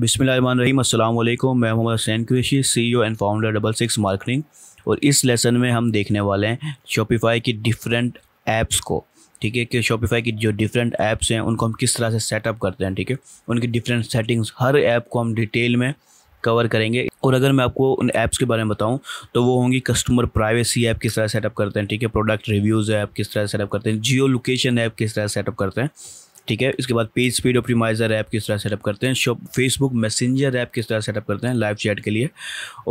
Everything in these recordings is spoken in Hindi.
बिसमीम अल्लाम मैं Mohammad Hussain Qureshi CEO and founder double six marketing और इस लेसन में हम देखने वाले हैं शॉपिफाई की डिफरेंट ऐप्स को ठीक है कि शॉपिफाई की जो डिफरेंट ऐप्स हैं उनको हम किस तरह से सेटअप करते हैं ठीक है उनकी डिफरेंट सेटिंग्स हर ऐप को हम डिटेल में कवर करेंगे और अगर मैं आपको उन ऐप्स के बारे में बताऊं तो वो होंगी कस्टमर प्राइवेसी ऐप किस तरह सेटअप करते हैं ठीक है प्रोडक्ट रिव्यूज़ ऐप किस तरह सेटअप करते हैं जियो लोकेशन ऐप किस तरह सेटअप करते हैं ठीक है इसके बाद पेज स्पीड ऑप्टिमाइजर ऐप किस तरह सेटअप करते हैं शॉप फेसबुक मैसेंजर ऐप किस तरह सेटअप करते हैं लाइव चैट के लिए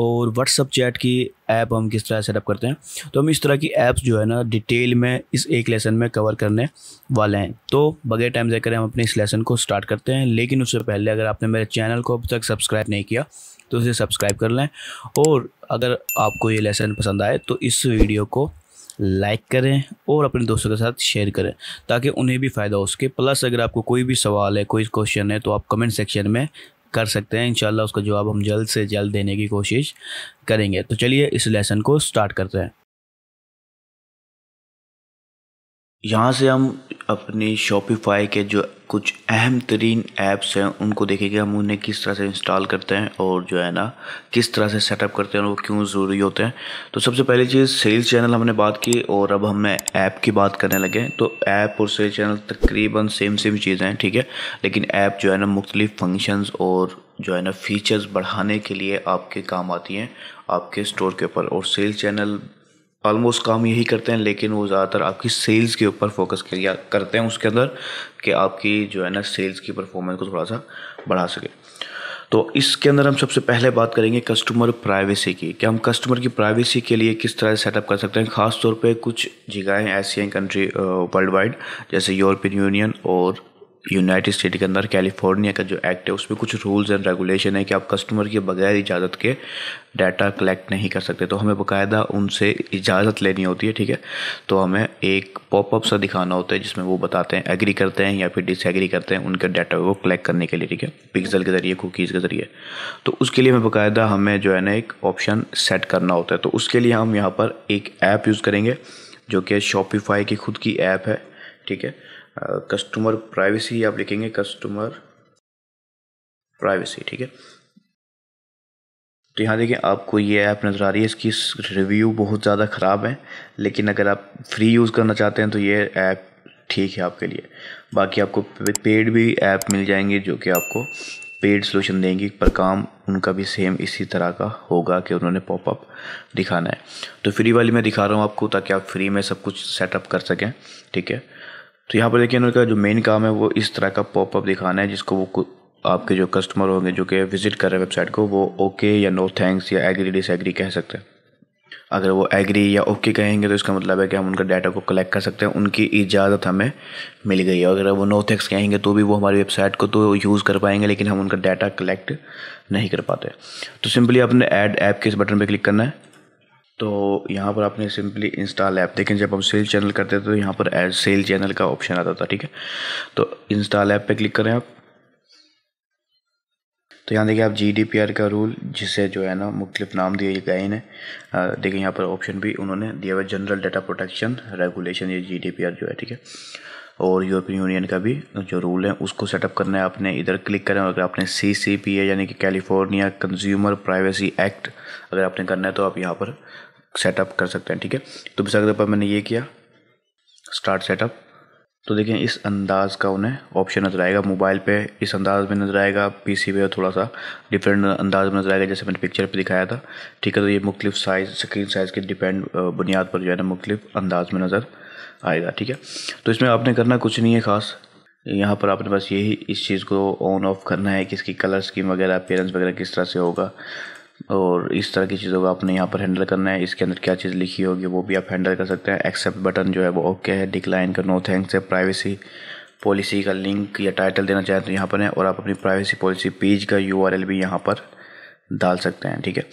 और व्हाट्सअप चैट की ऐप हम किस तरह सेटअप करते हैं तो हम इस तरह की ऐप्स जो है ना डिटेल में इस एक लेसन में कवर करने वाले हैं तो बगैर टाइम जय हम अपने इस लेसन को स्टार्ट करते हैं लेकिन उससे पहले अगर आपने मेरे चैनल को अब तक सब्सक्राइब नहीं किया तो उसे सब्सक्राइब कर लें और अगर आपको ये लेसन पसंद आए तो इस वीडियो को लाइक करें और अपने दोस्तों के साथ शेयर करें ताकि उन्हें भी फ़ायदा हो सके प्लस अगर आपको कोई भी सवाल है कोई क्वेश्चन है तो आप कमेंट सेक्शन में कर सकते हैं इंशाल्लाह उसका जवाब हम जल्द से जल्द देने की कोशिश करेंगे तो चलिए इस लेसन को स्टार्ट करते हैं यहाँ से हम अपनी शॉपिफाई के जो कुछ अहम तरीन ऐप्स हैं उनको देखेंगे हम उन्हें किस तरह से इंस्टॉल करते हैं और जो है ना किस तरह से सेटअप करते हैं और वो क्यों ज़रूरी होते हैं तो सबसे पहली चीज़ सेल्स चैनल हमने बात की और अब हमें ऐप की बात करने लगे तो ऐप और सेल्स चैनल तकरीबन सेम सेम चीज़ें हैं ठीक है लेकिन ऐप जो है ना मुख्तलिफ फंक्शंस और जो है ना फीचर्स बढ़ाने के लिए आपके काम आती हैं आपके स्टोर के ऊपर और सेल्स चैनल ऑलमोस्ट काम यही करते हैं लेकिन वो ज़्यादातर आपकी सेल्स के ऊपर फोकस किया करते हैं उसके अंदर कि आपकी जो है ना सेल्स की परफॉर्मेंस को थोड़ा सा बढ़ा सके तो इसके अंदर हम सबसे पहले बात करेंगे कस्टमर प्राइवेसी की कि हम कस्टमर की प्राइवेसी के लिए किस तरह से सेटअप कर सकते हैं खासतौर पर पे कुछ जगहें ऐसी हैं कंट्री वर्ल्ड वाइड जैसे यूरोपियन यूनियन और यूनाइटेड स्टेट के अंदर कैलिफोर्निया का जो एक्ट है उसमें कुछ रूल्स एंड रेगुलेशन है कि आप कस्टमर के बगैर इजाज़त के डाटा कलेक्ट नहीं कर सकते तो हमें बाकायदा उनसे इजाज़त लेनी होती है ठीक है तो हमें एक पॉपअप सा दिखाना होता है जिसमें वो बताते हैं एग्री करते हैं या फिर डिसएग्री करते हैं उनके डाटा को कलेक्ट करने के लिए ठीक है पिक्सल के ज़रिए कुकीज़ के ज़रिए तो उसके लिए हमें बाकायदा हमें जो है ना एक ऑप्शन सेट करना होता है तो उसके लिए हम यहाँ पर एक ऐप यूज़ करेंगे जो कि शॉपिफाई की खुद की ऐप है ठीक है कस्टमर प्राइवेसी आप लिखेंगे कस्टमर प्राइवेसी ठीक है तो यहाँ देखिए आपको ये ऐप नज़र आ रही है इसकी रिव्यू बहुत ज़्यादा ख़राब है लेकिन अगर आप फ्री यूज़ करना चाहते हैं तो ये ऐप ठीक है आपके लिए बाकी आपको पेड भी ऐप मिल जाएंगे जो कि आपको पेड सोल्यूशन देंगी पर काम उनका भी सेम इसी तरह का होगा कि उन्होंने पॉपअप दिखाना है तो फ्री वाली मैं दिखा रहा हूँ आपको ताकि आप फ्री में सब कुछ सेटअप कर सकें ठीक है तो यहाँ पर देखिए इनका जो मेन काम है वो इस तरह का पॉपअप दिखाना है जिसको वो आपके जो कस्टमर होंगे जो कि विजिट कर रहे हैं वेबसाइट को वो ओके या नो थैंक्स या एग्री डिसएग्री कह सकते हैं अगर वो एग्री या ओके कहेंगे तो इसका मतलब है कि हम उनका डाटा को कलेक्ट कर सकते हैं उनकी इजाज़त हमें मिल गई है अगर वो नो थैंक्स कहेंगे तो भी वो हमारी वेबसाइट को तो यूज़ कर पाएंगे लेकिन हम उनका डाटा कलेक्ट नहीं कर पाते तो सिंपली आपने ऐड ऐप के इस बटन पर क्लिक करना है तो यहाँ पर आपने सिंपली इंस्टॉल ऐप देखें जब हम सेल चैनल करते थे तो यहाँ पर एज सेल चैनल का ऑप्शन आता था ठीक है तो इंस्टॉल ऐप पे क्लिक करें आप तो यहाँ देखिए आप जी का रूल जिसे जो है ना मुख्तलिफ नाम दिए गए हैं देखिए यहाँ पर ऑप्शन भी उन्होंने दिया हुआ जनरल डाटा प्रोटेक्शन रेगुलेशन ये जी जो है ठीक है और यूरोपियन यूनियन का भी जो रूल है उसको सेटअप करना है आपने इधर क्लिक करें और अगर आपने सी सी पी ए यानी कि कैलिफोर्निया कंज्यूमर प्राइवेसी एक्ट अगर आपने करना है तो आप यहाँ पर सेटअप कर सकते हैं ठीक है तो विशाखा पर मैंने ये किया स्टार्ट सेटअप तो देखें इस अंदाज का उन्हें ऑप्शन नज़र आएगा मोबाइल पे इस अंदाज में नज़र आएगा पीसी पे थोड़ा सा डिफरेंट अंदाज में नज़र आएगा जैसे मैंने पिक्चर पे दिखाया था ठीक है तो ये मुख्तलिफ साइज़ स्क्रीन साइज़ के डिपेंड बुनियाद पर जो है ना मुख्तु अंदाज में नज़र आएगा ठीक है तो इसमें आपने करना कुछ नहीं है ख़ास यहाँ पर आपने बस यही इस चीज़ को ऑन ऑफ करना है कि इसकी कलर स्कीम वगैरह अपेयरेंस वगैरह किस तरह से होगा और इस तरह की चीज़ों को आपने यहाँ पर हैंडल करना है इसके अंदर क्या चीज़ लिखी होगी वो भी आप हैंडल कर सकते हैं एक्सेप्ट बटन जो है वो ओके है डिक्लाइन का नो थैंक्स है प्राइवेसी पॉलिसी का लिंक या टाइटल देना चाहें तो यहाँ पर है और आप अपनी प्राइवेसी पॉलिसी पेज का यू भी यहाँ पर डाल सकते हैं ठीक है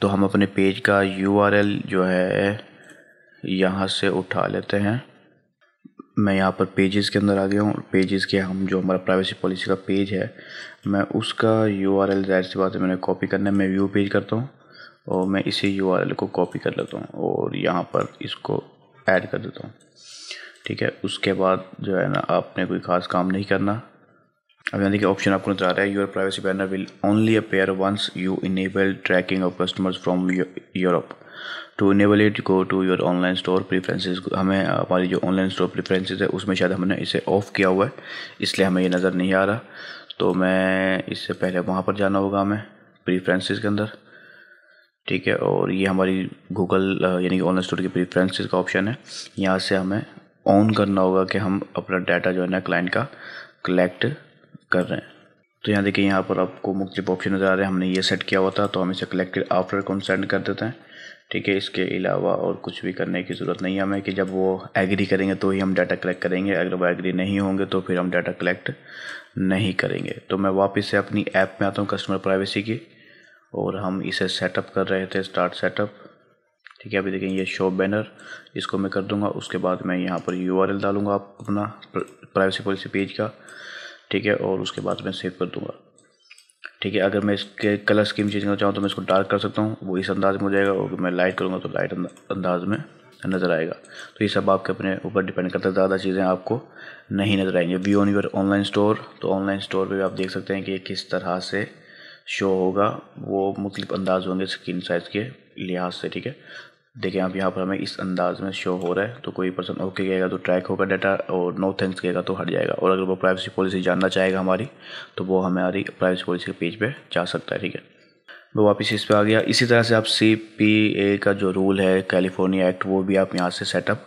तो हम अपने पेज का यू जो है यहाँ से उठा लेते हैं मैं यहाँ पर पेजेस के अंदर आ गया हूँ पेजेस के हम जो हमारा प्राइवेसी पॉलिसी का पेज है मैं उसका यू आर एल जाहिर सी बात है मैंने कॉपी करना है मैं व्यू पेज करता हूँ और मैं इसी यू आर एल को कॉपी कर लेता हूँ और यहाँ पर इसको ऐड कर देता हूँ ठीक है उसके बाद जो है ना आपने कोई खास काम नहीं करना अब यहाँ देखिए ऑप्शन आपको नजर आ रहा है your privacy banner will only appear once you enable tracking of customers from Europe to enable it go to your online store preferences हमें हमारी जो ऑनलाइन स्टोर प्रेफरेंसेस है उसमें शायद हमने इसे ऑफ़ किया हुआ है इसलिए हमें ये नज़र नहीं आ रहा तो मैं इससे पहले वहाँ पर जाना होगा हमें प्रीफ्रेंसेस के अंदर ठीक है और ये हमारी गूगल यानी कि ऑनलाइन स्टोर की प्रीफ्रेंसेस का ऑप्शन है यहाँ से हमें ऑन करना होगा कि हम अपना डाटा जो है ना क्लाइंट का कलेक्ट कर रहे हैं तो यहाँ देखिए यहाँ पर आपको मुख्तलिफ ऑप्शन नज़र आ रहे हैं हमने ये सेट किया हुआ था तो हम इसे कलेक्टेड आफ्टर कंसेंट कर देते हैं ठीक है इसके अलावा और कुछ भी करने की ज़रूरत नहीं है हमें कि जब वो एग्री करेंगे तो ही हम डाटा कलेक्ट करेंगे अगर वो एग्री नहीं होंगे तो फिर हम डाटा कलेक्ट नहीं करेंगे तो मैं वापस से अपनी ऐप में आता हूँ कस्टमर प्राइवेसी की और हम इसे सेटअप कर रहे थे स्टार्ट सेटअप ठीक है अभी देखें ये शो बैनर इसको मैं कर दूंगा उसके बाद मैं यहाँ पर यू डालूंगा अपना प्राइवेसी पॉलिसी पेज का ठीक है और उसके बाद मैं सेव कर दूंगा ठीक है अगर मैं इसके कलर स्कीम चेंज करना चाहूँ तो मैं इसको डार्क कर सकता हूँ वो इस अंदाज में हो जाएगा और मैं लाइट करूँगा तो लाइट अंदाज में नज़र आएगा तो ये सब आपके अपने ऊपर डिपेंड करता है ज़्यादा चीज़ें आपको नहीं नज़र आएंगी view on your online store तो ऑनलाइन स्टोर पर भी आप देख सकते हैं कि किस तरह से शो होगा वो मुख्तलिफ अंदाज होंगे स्क्रीन साइज़ के लिहाज से ठीक है देखिए आप यहाँ पर हमें इस अंदाज में शो हो रहा है तो कोई पर्सन ओके कहेगा तो ट्रैक होगा डाटा और नो थैंक्स कहेगा तो हट जाएगा और अगर वो प्राइवेसी पॉलिसी जानना चाहेगा हमारी तो वो हमारी प्राइवेसी पॉलिसी के पेज पे जा सकता है ठीक है वो वापस इस पर आ गया इसी तरह से आप सी पी ए का जो रूल है कैलिफोर्निया एक्ट वो भी आप यहाँ से सेटअप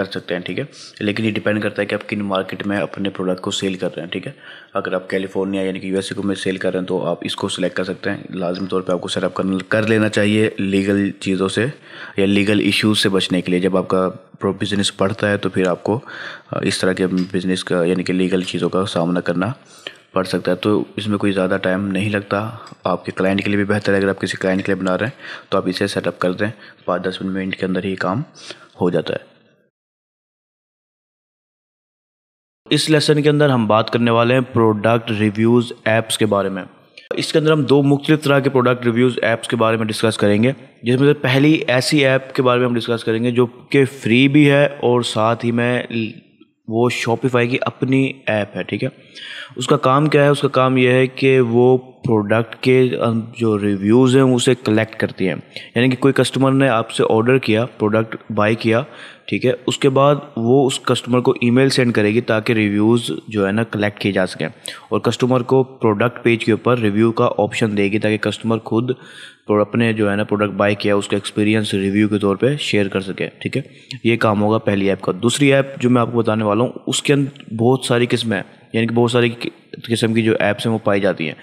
कर सकते हैं ठीक है लेकिन ये डिपेंड करता है कि आप किन मार्केट में अपने प्रोडक्ट को सेल कर रहे हैं ठीक है अगर आप कैलिफोर्निया यानी कि यूएसए को में सेल कर रहे हैं तो आप इसको सिलेक्ट कर सकते हैं लाजमी तौर पर आपको सेटअप कर कर लेना चाहिए लीगल चीज़ों से या लीगल इशूज़ से बचने के लिए जब आपका बिज़नेस बढ़ता है तो फिर आपको इस तरह के बिज़नेस का यानी कि लीगल चीज़ों का सामना करना पड़ सकता है तो इसमें कोई ज़्यादा टाइम नहीं लगता आपके क्लाइंट के लिए भी बेहतर है अगर आप किसी क्लाइंट के लिए बना रहे हैं तो आप इसे सेटअप कर दें पाँच दस मिनट के अंदर ही काम हो जाता है इस लेसन के अंदर हम बात करने वाले हैं प्रोडक्ट रिव्यूज़ ऐप्स के बारे में इसके अंदर हम दो मुख्तलिफ तरह के प्रोडक्ट रिव्यूज़ ऐप्स के बारे में डिस्कस करेंगे जिसमें से पहली ऐसी ऐप के बारे में हम डिस्कस करेंगे जो कि फ्री भी है और साथ ही में वो शॉपिफाई की अपनी ऐप है ठीक है उसका काम क्या है उसका काम यह है कि वो प्रोडक्ट के जो रिव्यूज़ हैं उसे कलेक्ट करती है यानी कि कोई कस्टमर ने आपसे ऑर्डर किया प्रोडक्ट बाय किया ठीक है उसके बाद वो उस कस्टमर को ईमेल सेंड करेगी ताकि रिव्यूज़ जो है ना कलेक्ट किए जा सकें और कस्टमर को प्रोडक्ट पेज के ऊपर रिव्यू का ऑप्शन देगी ताकि कस्टमर खुद प्रोडक्ट अपने जो है ना प्रोडक्ट बाय किया उसका एक्सपीरियंस रिव्यू के तौर पे शेयर कर सके ठीक है ये काम होगा पहली ऐप का दूसरी ऐप जो मैं आपको बताने वाला हूँ उसके अंदर बहुत सारी किस्में हैं यानी कि बहुत सारी किस्म की जो ऐप्स हैं वो पाई जाती हैं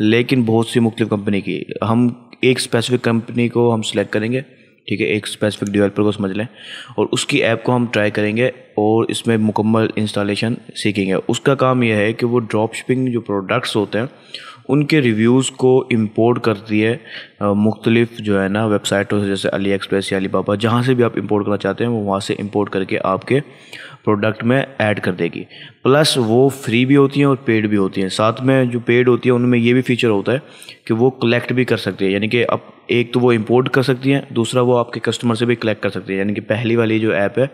लेकिन बहुत सी मुख्तु कंपनी की हम एक स्पेसिफिक कंपनी को हम सिलेक्ट करेंगे ठीक है एक स्पेसिफिक डिवेलपर को समझ लें और उसकी ऐप को हम ट्राई करेंगे और इसमें मुकम्मल इंस्टॉलेशन सीखेंगे उसका काम यह है कि वो ड्रॉप शिपिंग जो प्रोडक्ट्स होते हैं उनके रिव्यूज़ को इम्पोर्ट करती है मुख्तलिफ जो है ना वेबसाइटों से जैसे अली एक्सप्रेस या अली बाबा जहाँ से भी आप इम्पोर्ट करना चाहते हैं वो वहाँ से इम्पोर्ट करके आपके प्रोडक्ट में ऐड कर देगी प्लस वो फ्री भी होती हैं और पेड भी होती हैं साथ में जो पेड होती है उनमें ये भी फीचर होता है कि वो कलेक्ट भी कर सकती है यानी कि अब एक तो वो इम्पोर्ट कर सकती हैं दूसरा वो आपके कस्टमर से भी कलेक्ट कर सकती है यानी कि पहली वाली जो ऐप है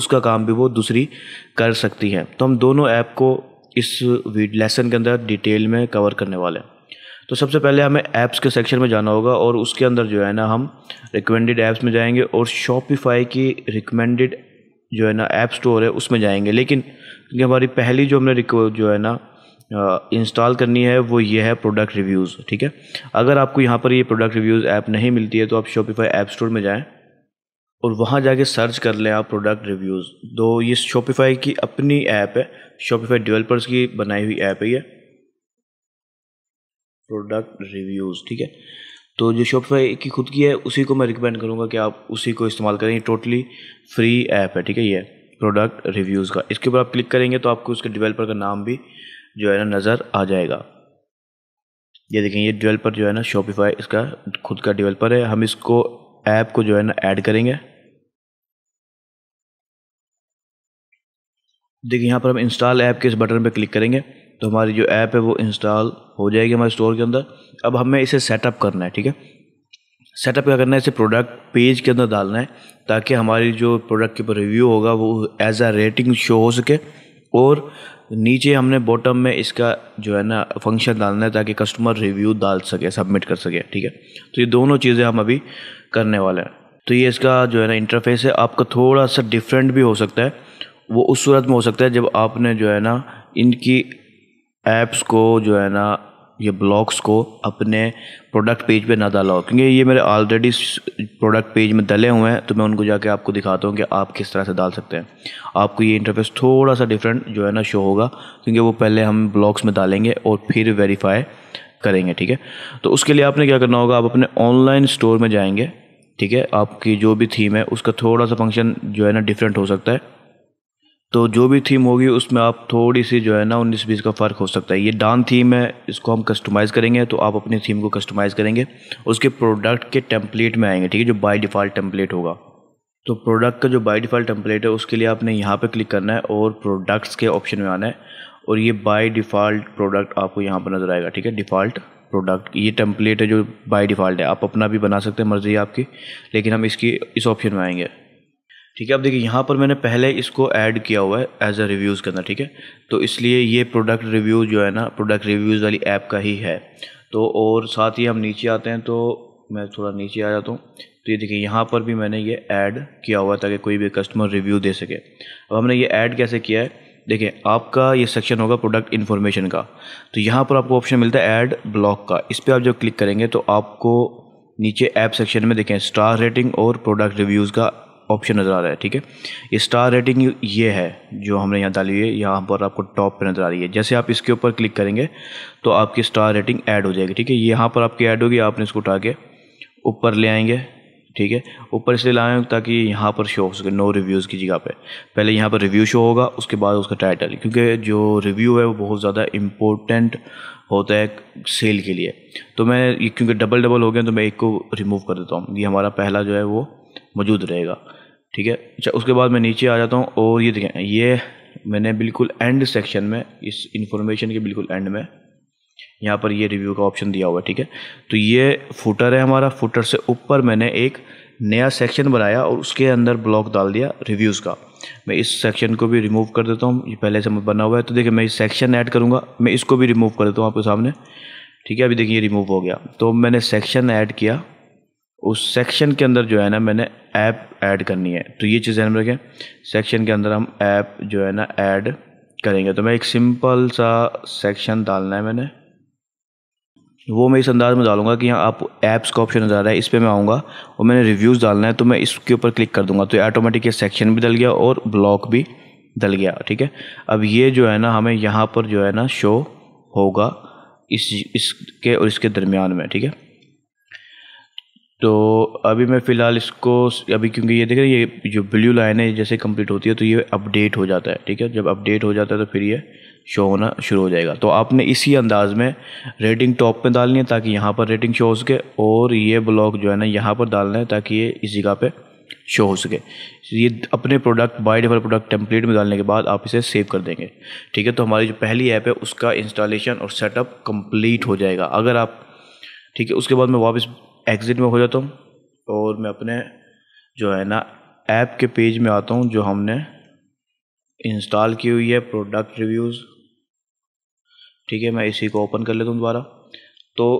उसका काम भी वो दूसरी कर सकती हैं तो हम दोनों ऐप को इस लेसन के अंदर डिटेल में कवर करने वाले हैं तो सबसे पहले हमें ऐप्स के सेक्शन में जाना होगा और उसके अंदर जो है ना हम रिकमेंडेड ऐप्स में जाएंगे और शॉपिफाई की रिकमेंडेड जो है ना ऐप स्टोर है उसमें जाएंगे लेकिन क्योंकि हमारी पहली जो हमने जो है ना इंस्टॉल करनी है वो ये है प्रोडक्ट रिव्यूज़ ठीक है अगर आपको यहाँ पर ये प्रोडक्ट रिव्यूज़ ऐप नहीं मिलती है तो आप शॉपिफाई ऐप स्टोर में जाएँ और वहाँ जाके सर्च कर लें आप प्रोडक्ट रिव्यूज़ तो ये शॉपिफाई की अपनी ऐप है शॉपिफाई डेवलपर्स की बनाई हुई ऐप है ये प्रोडक्ट रिव्यूज़ ठीक है तो जो शॉपिफाई की खुद की है उसी को मैं रिकमेंड करूँगा कि आप उसी को इस्तेमाल करें टोटली फ्री ऐप है ठीक है ये प्रोडक्ट रिव्यूज़ का इसके ऊपर आप क्लिक करेंगे तो आपको उसके डिवेल्पर का नाम भी जो है ना नज़र आ जाएगा ये देखें ये डिवेल्पर जो है ना शॉपिफाई इसका खुद का डिवेल्पर है हम इसको ऐप को जो है ना ऐड करेंगे देखिए यहाँ पर हम इंस्टॉल ऐप के इस बटन पर क्लिक करेंगे तो हमारी जो ऐप है वो इंस्टॉल हो जाएगी हमारे स्टोर के अंदर अब हमें इसे सेटअप करना है ठीक है सेटअप क्या करना है इसे प्रोडक्ट पेज के अंदर डालना है ताकि हमारी जो प्रोडक्ट के ऊपर रिव्यू होगा वो एज आ रेटिंग शो हो सके और नीचे हमने बॉटम में इसका जो है ना फंक्शन डालना है ताकि कस्टमर रिव्यू डाल सके सबमिट कर सके ठीक है तो ये दोनों चीज़ें हम अभी करने वाले हैं तो ये इसका जो है ना इंटरफेस है आपका थोड़ा सा डिफरेंट भी हो सकता है वो उस सूरत में हो सकता है जब आपने जो है ना इनकी ऐप्स को जो है ना ये ब्लॉग्स को अपने प्रोडक्ट पेज पे ना डाला हो क्योंकि ये मेरे ऑलरेडी प्रोडक्ट पेज में डले हुए हैं तो मैं उनको जाके आपको दिखाता हूँ कि आप किस तरह से डाल सकते हैं आपको ये इंटरफेस थोड़ा सा डिफरेंट जो है ना शो होगा क्योंकि वो पहले हम ब्लॉग्स में डालेंगे और फिर वेरीफाई करेंगे ठीक है तो उसके लिए आपने क्या करना होगा आप अपने ऑनलाइन स्टोर में जाएंगे ठीक है आपकी जो भी थीम है उसका थोड़ा सा फंक्शन जो है ना डिफरेंट हो सकता है तो जो भी थीम होगी उसमें आप थोड़ी सी जो है ना उन्नीस बीस का फ़र्क हो सकता है ये डान थीम है इसको हम कस्टमाइज़ करेंगे तो आप अपनी थीम को कस्टमाइज़ करेंगे उसके प्रोडक्ट के टेम्पलेट में आएंगे ठीक है जो बाय डिफ़ॉल्ट टेम्पलेट होगा तो प्रोडक्ट का जो बाय डिफ़ॉल्ट टेम्पलेट है उसके लिए आपने यहाँ पर क्लिक करना है और प्रोडक्ट्स के ऑप्शन में आना है और ये बाई डिफ़ॉल्ट प्रोडक्ट आपको यहाँ पर नज़र आएगा ठीक है डिफ़ॉल्ट प्रोडक्ट ये टेम्पलेट है जो बाय डिफ़ॉल्ट है आप अपना भी बना सकते हैं मर्ज़ी आपकी लेकिन हम इसकी इस ऑप्शन में आएंगे ठीक है अब देखिए यहाँ पर मैंने पहले इसको ऐड किया हुआ है एज अ रिव्यूज़ के अंदर ठीक है तो इसलिए ये प्रोडक्ट रिव्यू जो है ना प्रोडक्ट रिव्यूज़ वाली ऐप का ही है तो और साथ ही हम नीचे आते हैं तो मैं थोड़ा नीचे आ जाता हूँ तो ये देखिए यहाँ पर भी मैंने ये ऐड किया हुआ ताकि कोई भी कस्टमर रिव्यू दे सके अब हमने ये ऐड कैसे किया है देखिए आपका ये सेक्शन होगा प्रोडक्ट इन्फॉर्मेशन का तो यहाँ पर आपको ऑप्शन मिलता है ऐड ब्लॉक का इस पर आप जब क्लिक करेंगे तो आपको नीचे ऐप सेक्शन में देखें स्टार रेटिंग और प्रोडक्ट रिव्यूज़ का ऑप्शन नज़र आ रहा है ठीक है ये स्टार रेटिंग ये है जो हमने यहाँ डाली हुई है यहाँ पर आपको टॉप पर नज़र आ रही है जैसे आप इसके ऊपर क्लिक करेंगे तो आपकी स्टार रेटिंग ऐड हो जाएगी ठीक है यहाँ पर आपकी ऐड होगी आपने इसको उठा के ऊपर ले आएंगे ठीक है ऊपर इसलिए लाएँ ताकि यहाँ पर शो हो सके नो रिव्यूज़ की जगह पे पहले यहाँ पर रिव्यू शो होगा उसके बाद उसका टाइटल क्योंकि जो रिव्यू है वो बहुत ज़्यादा इम्पोर्टेंट होता है सेल के लिए तो मैं क्योंकि डबल डबल हो गया तो मैं एक को रिमूव कर देता हूँ ये हमारा पहला जो है वो मौजूद रहेगा ठीक है अच्छा उसके बाद मैं नीचे आ जाता हूँ और ये देखें ये मैंने बिल्कुल एंड सेक्शन में इस इंफॉर्मेशन के बिल्कुल एंड में यहाँ पर ये रिव्यू का ऑप्शन दिया हुआ है ठीक है तो ये फुटर है हमारा फुटर से ऊपर मैंने एक नया सेक्शन बनाया और उसके अंदर ब्लॉक डाल दिया रिव्यूज़ का मैं इस सेक्शन को भी रिमूव कर देता हूँ ये पहले से बना हुआ है तो देखिए मैं इस सेक्शन ऐड करूँगा मैं इसको भी रिमूव कर देता हूँ आपके सामने ठीक है अभी देखिए रिमूव हो गया तो मैंने सेक्शन ऐड किया उस सेक्शन के अंदर जो है ना मैंने ऐप ऐड करनी है तो ये चीज़ ध्यान में रखें सेक्शन के अंदर हम ऐप जो है ना ऐड करेंगे तो मैं एक सिंपल सा सेक्शन डालना है मैंने वो मैं इस अंदाज में डालूंगा कि यहाँ आप ऐप्स का ऑप्शन नज़र आ रहा है इस पर मैं आऊँगा और मैंने रिव्यूज़ डालना है तो मैं इसके ऊपर क्लिक कर दूंगा तो ऑटोमेटिक ये सेक्शन भी डल गया और ब्लॉक भी डल गया ठीक है अब ये जो है ना हमें यहाँ पर जो है ना शो होगा इस इसके और इसके दरमियान में ठीक है तो अभी मैं फ़िलहाल इसको अभी क्योंकि ये देख रहे ये जो ब्लू लाइन है जैसे कंप्लीट होती है तो ये अपडेट हो जाता है ठीक है जब अपडेट हो जाता है तो फिर ये शो होना शुरू हो जाएगा तो आपने इसी अंदाज़ में रेटिंग टॉप पे डालनी है ताकि यहाँ पर रेटिंग शो हो सके और ये ब्लॉक जो है ना यहाँ पर डालना है ताकि ये इस जगह पर शो हो सके ये अपने product by default product template में डालने के बाद आप इसे सेव कर देंगे ठीक है तो हमारी जो पहली ऐप है उसका इंस्टॉलेशन और सेटअप कंप्लीट हो जाएगा अगर आप ठीक है उसके बाद मैं वापस एग्ज़िट में हो जाता हूँ और मैं अपने जो है ना ऐप के पेज में आता हूँ जो हमने इंस्टॉल की हुई है प्रोडक्ट रिव्यूज़ ठीक है मैं इसी को ओपन कर लेता हूँ दोबारा तो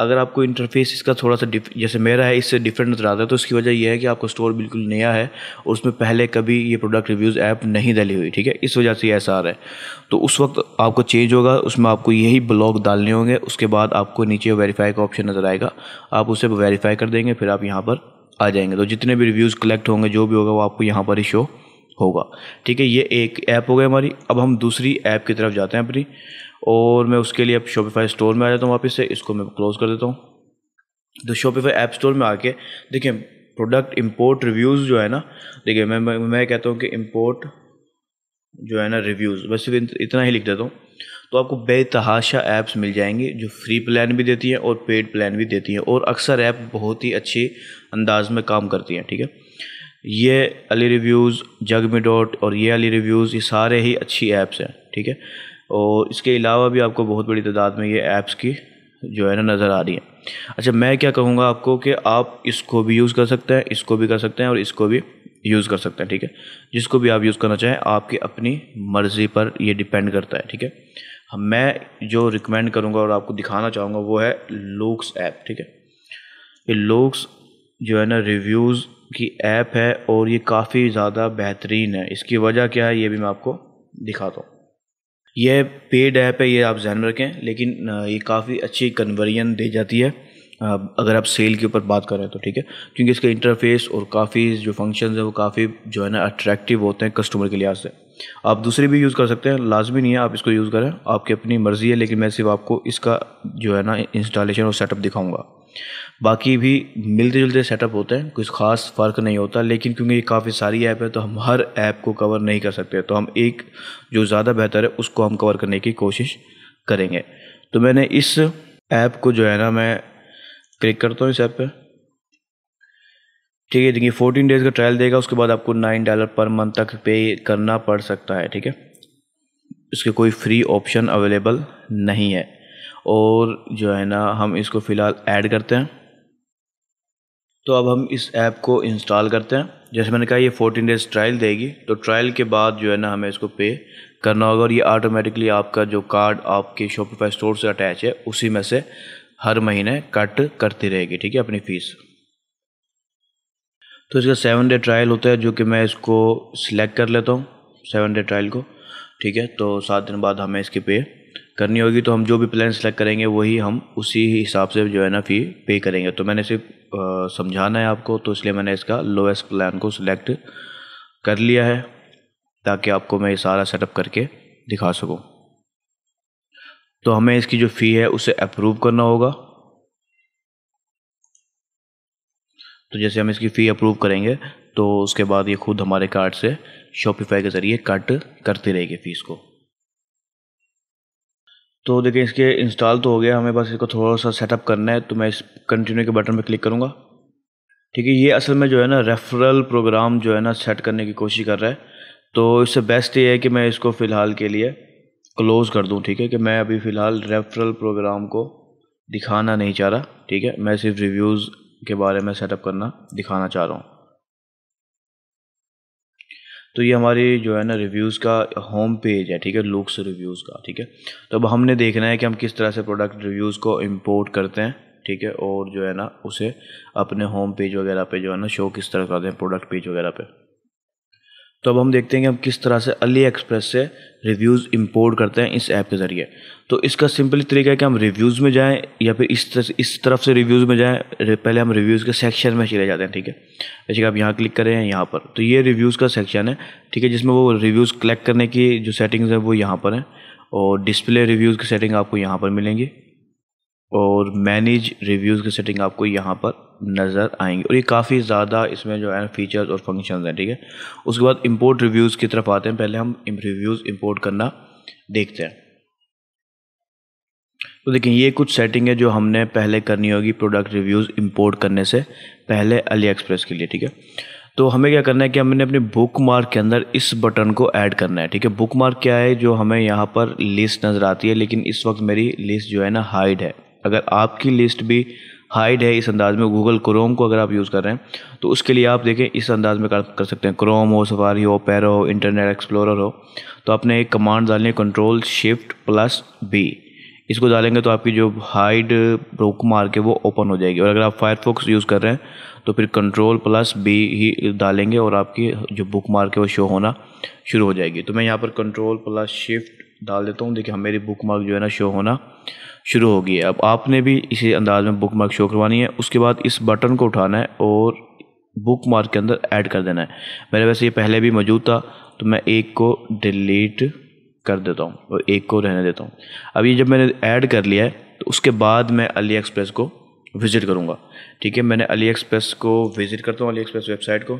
अगर आपको इंटरफेस इसका थोड़ा सा डिफ जैसे मेरा है इससे डिफरेंट नज़र आता है तो उसकी वजह यह है कि आपका स्टोर बिल्कुल नया है और उसमें पहले कभी ये प्रोडक्ट रिव्यूज़ ऐप नहीं डली हुई ठीक है इस वजह से ऐसा आ रहा है तो उस वक्त आपको चेंज होगा उसमें आपको यही ब्लॉग डालने होंगे उसके बाद आपको नीचे वेरीफाई का ऑप्शन नज़र आएगा आप उसे वेरीफाई कर देंगे फिर आप यहाँ पर आ जाएंगे तो जितने भी रिव्यूज़ कलेक्ट होंगे जो भी होगा वो आपको यहाँ पर ही शो होगा ठीक है ये एक ऐप हो गई हमारी अब हम दूसरी ऐप की तरफ जाते हैं अपनी और मैं उसके लिए अब शॉपिफाई स्टोर में आ जाता हूँ वापस से इसको मैं क्लोज़ कर देता हूँ तो शॉपिफाई ऐप स्टोर में आके देखिए प्रोडक्ट इंपोर्ट रिव्यूज़ जो है ना देखिए मैं मैं, मैं कहता हूँ कि इम्पोर्ट जो है ना रिव्यूज़ बस सिर्फ इतना ही लिख देता हूँ तो आपको बेतहाशा ऐप्स मिल जाएंगी जो फ्री प्लान भी देती हैं और पेड प्लान भी देती हैं और अक्सर ऐप बहुत ही अच्छे अंदाज में काम करती हैं ठीक है ये अली रिव्यूज़ जगमी डॉट और ये अली रिव्यूज़ ये सारे ही अच्छी ऐप्स हैं ठीक है और इसके अलावा भी आपको बहुत बड़ी तादाद में ये ऐप्स की जो है ना नज़र आ रही है अच्छा मैं क्या कहूँगा आपको कि आप इसको भी यूज़ कर सकते हैं इसको भी कर सकते हैं और इसको भी यूज़ कर सकते हैं ठीक है जिसको भी आप यूज़ करना चाहें आपकी अपनी मर्ज़ी पर ये डिपेंड करता है ठीक है हाँ, मैं जो रिकमेंड करूँगा और आपको दिखाना चाहूँगा वो है लोक्स ऐप ठीक है ये लुक्स जो है ना रिव्यूज़ की ऐप है और ये काफ़ी ज़्यादा बेहतरीन है इसकी वजह क्या है ये भी मैं आपको दिखाता हूँ यह पेड ऐप है ये आप जहन में रखें लेकिन ये काफ़ी अच्छी कन्वर्जन दे जाती है अगर आप सेल के ऊपर बात करें तो ठीक है क्योंकि इसका इंटरफेस और काफ़ी जो फंक्शन है वो काफ़ी जो है ना अट्रैक्टिव होते हैं कस्टमर के लिहाज से आप दूसरे भी यूज़ कर सकते हैं लाजमी नहीं है आप इसको यूज़ करें आपकी अपनी मर्ज़ी है लेकिन मैं सिर्फ आपको इसका जो है ना इंस्टॉलेशन और सेटअप दिखाऊंगा बाकी भी मिलते जुलते सेटअप होते हैं कुछ खास फ़र्क नहीं होता लेकिन क्योंकि ये काफ़ी सारी ऐप है तो हम हर ऐप को कवर नहीं कर सकते तो हम एक जो ज़्यादा बेहतर है उसको हम कवर करने की कोशिश करेंगे तो मैंने इस ऐप को जो है ना मैं क्लिक करता हूँ इस ऐप पर ठीक है देखिए फोर्टीन डेज़ का ट्रायल देगा उसके बाद आपको नाइन डॉलर पर मंथ तक पे करना पड़ सकता है ठीक है इसके कोई फ्री ऑप्शन अवेलेबल नहीं है और जो है ना हम इसको फ़िलहाल ऐड करते हैं तो अब हम इस ऐप को इंस्टॉल करते हैं जैसे मैंने कहा ये 14 डेज ट्रायल देगी तो ट्रायल के बाद जो है ना हमें इसको पे करना होगा और ये ऑटोमेटिकली आपका जो कार्ड आपके शॉपिफाई स्टोर से अटैच है उसी में से हर महीने कट करती रहेगी ठीक है अपनी फ़ीस तो इसका सेवन डे ट्रायल होता है जो कि मैं इसको सिलेक्ट कर लेता हूँ सेवन डे ट्रायल को ठीक है तो सात दिन बाद हमें इसकी पे करनी होगी तो हम जो भी प्लान सेलेक्ट करेंगे वही हम उसी हिसाब से जो है ना फ़ी पे करेंगे तो मैंने सिर्फ समझाना है आपको तो इसलिए मैंने इसका लोएस्ट प्लान को सिलेक्ट कर लिया है ताकि आपको मैं ये सारा सेटअप करके दिखा सकूँ तो हमें इसकी जो फ़ी है उसे अप्रूव करना होगा तो जैसे हम इसकी फ़ी अप्रूव करेंगे तो उसके बाद ये खुद हमारे कार्ड से शॉपिफाई के ज़रिए कट करती रहेगी फ़ीस को तो देखिए इसके इंस्टॉल तो हो गया हमें बस इसको थोड़ा सा सेटअप करना है तो मैं इस कंटिन्यू के बटन पर क्लिक करूँगा ठीक है ये असल में जो है ना रेफरल प्रोग्राम जो है ना सेट करने की कोशिश कर रहा है तो इससे बेस्ट ये है कि मैं इसको फ़िलहाल के लिए क्लोज़ कर दूँ ठीक है कि मैं अभी फ़िलहाल रेफरल प्रोग्राम को दिखाना नहीं चाह रहा ठीक है मैं सिर्फ रिव्यूज़ के बारे में सेटअप करना दिखाना चाह रहा हूँ तो ये हमारे जो है ना रिव्यूज़ का होम पेज है ठीक है लुक्स रिव्यूज़ का ठीक है तो अब हमने देखना है कि हम किस तरह से प्रोडक्ट रिव्यूज़ को इम्पोर्ट करते हैं ठीक है और जो है ना उसे अपने होम पेज वगैरह पे जो है ना शो किस तरह करते हैं प्रोडक्ट पेज वगैरह पे तो अब हम देखते हैं कि हम किस तरह से अली एक्सप्रेस से रिव्यूज़ इंपोर्ट करते हैं इस ऐप के ज़रिए तो इसका सिंपली तरीका है कि हम रिव्यूज़ में जाएं या फिर इस तरह इस तरफ से रिव्यूज़ में जाएं पहले हम रिव्यूज़ के सेक्शन में चले जाते हैं ठीक है जैसे कि आप यहाँ क्लिक करें यहाँ पर तो ये रिव्यूज़ का सेक्शन है ठीक है जिसमें वो रिव्यूज़ कलेक्ट करने की जो सेटिंग्स है वो यहाँ पर हैं और डिस्प्ले रिव्यूज़ की सेटिंग आपको यहाँ पर मिलेंगी और मैनेज रिव्यूज़ की सेटिंग आपको यहाँ पर नज़र आएंगी और ये काफ़ी ज़्यादा इसमें जो है फीचर्स और फंक्शन हैं ठीक है उसके बाद इंपोर्ट रिव्यूज़ की तरफ आते हैं पहले हम रिव्यूज़ इंपोर्ट करना देखते हैं तो देखिए ये कुछ सेटिंग है जो हमने पहले करनी होगी प्रोडक्ट रिव्यूज़ इम्पोर्ट करने से पहले अली एक्सप्रेस के लिए ठीक है तो हमें क्या करना है कि हमने अपने बुक मार्क के अंदर इस बटन को ऐड करना है ठीक है बुक मार्क क्या है जो हमें यहाँ पर लिस्ट नज़र आती है लेकिन इस वक्त मेरी लिस्ट जो है ना हाइड है अगर आपकी लिस्ट भी हाइड है इस अंदाज में गूगल क्रोम को अगर आप यूज़ कर रहे हैं तो उसके लिए आप देखें इस अंदाज में कर सकते हैं क्रोम हो सफारी हो पैरो हो इंटरनेट एक्सप्लोरर हो तो आपने एक कमांड डालनी है कंट्रोल शिफ्ट प्लस बी इसको डालेंगे तो आपकी जो हाइड रोक मार के वो ओपन हो जाएगी और अगर आप फायरफॉक्स यूज़ कर रहे हैं तो फिर कंट्रोल प्लस बी ही डालेंगे और आपकी जो बुक मार्क है वो शो होना शुरू हो जाएगी तो मैं यहाँ पर कंट्रोल प्लस शिफ्ट डाल देता हूँ देखिए मेरी बुक मार्क जो है ना शो होना शुरू होगी अब आपने भी इसी अंदाज में बुक मार्क शो करवानी है उसके बाद इस बटन को उठाना है और बुक मार्क के अंदर ऐड कर देना है मेरे वैसे ये पहले भी मौजूद था तो मैं एक को डिलीट कर देता हूँ और एक को रहने देता हूँ अब ये जब मैंने ऐड कर लिया है तो उसके बाद मैं अली एक्सप्रेस को विज़िट करूँगा ठीक है मैंने अली एक्सप्रेस को विज़िट करता हूँ अली एक्सप्रेस वेबसाइट को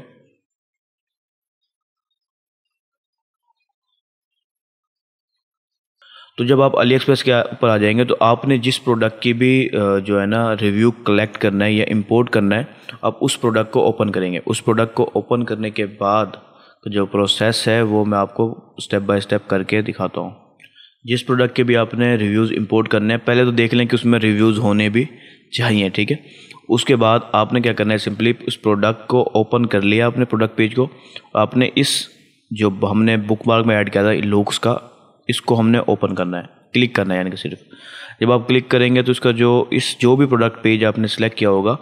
तो जब आप अली एक्सप्रेस के ऊपर आ जाएंगे तो आपने जिस प्रोडक्ट की भी जो है ना रिव्यू कलेक्ट करना है या इंपोर्ट करना है आप उस प्रोडक्ट को ओपन करेंगे उस प्रोडक्ट को ओपन करने के बाद जो प्रोसेस है वो मैं आपको स्टेप बाय स्टेप करके दिखाता हूँ जिस प्रोडक्ट के भी आपने रिव्यूज़ इंपोर्ट करने हैं पहले तो देख लें कि उसमें रिव्यूज़ होने भी चाहिए ठीक है उसके बाद आपने क्या करना है सिंपली उस प्रोडक्ट को ओपन कर लिया आपने प्रोडक्ट पेज को आपने इस जो हमने बुक मार्क में ऐड किया था लुक्स का इसको हमने ओपन करना है क्लिक करना है यानी कि सिर्फ जब आप क्लिक करेंगे तो इसका जो इस जो भी प्रोडक्ट पेज आपने सेलेक्ट किया होगा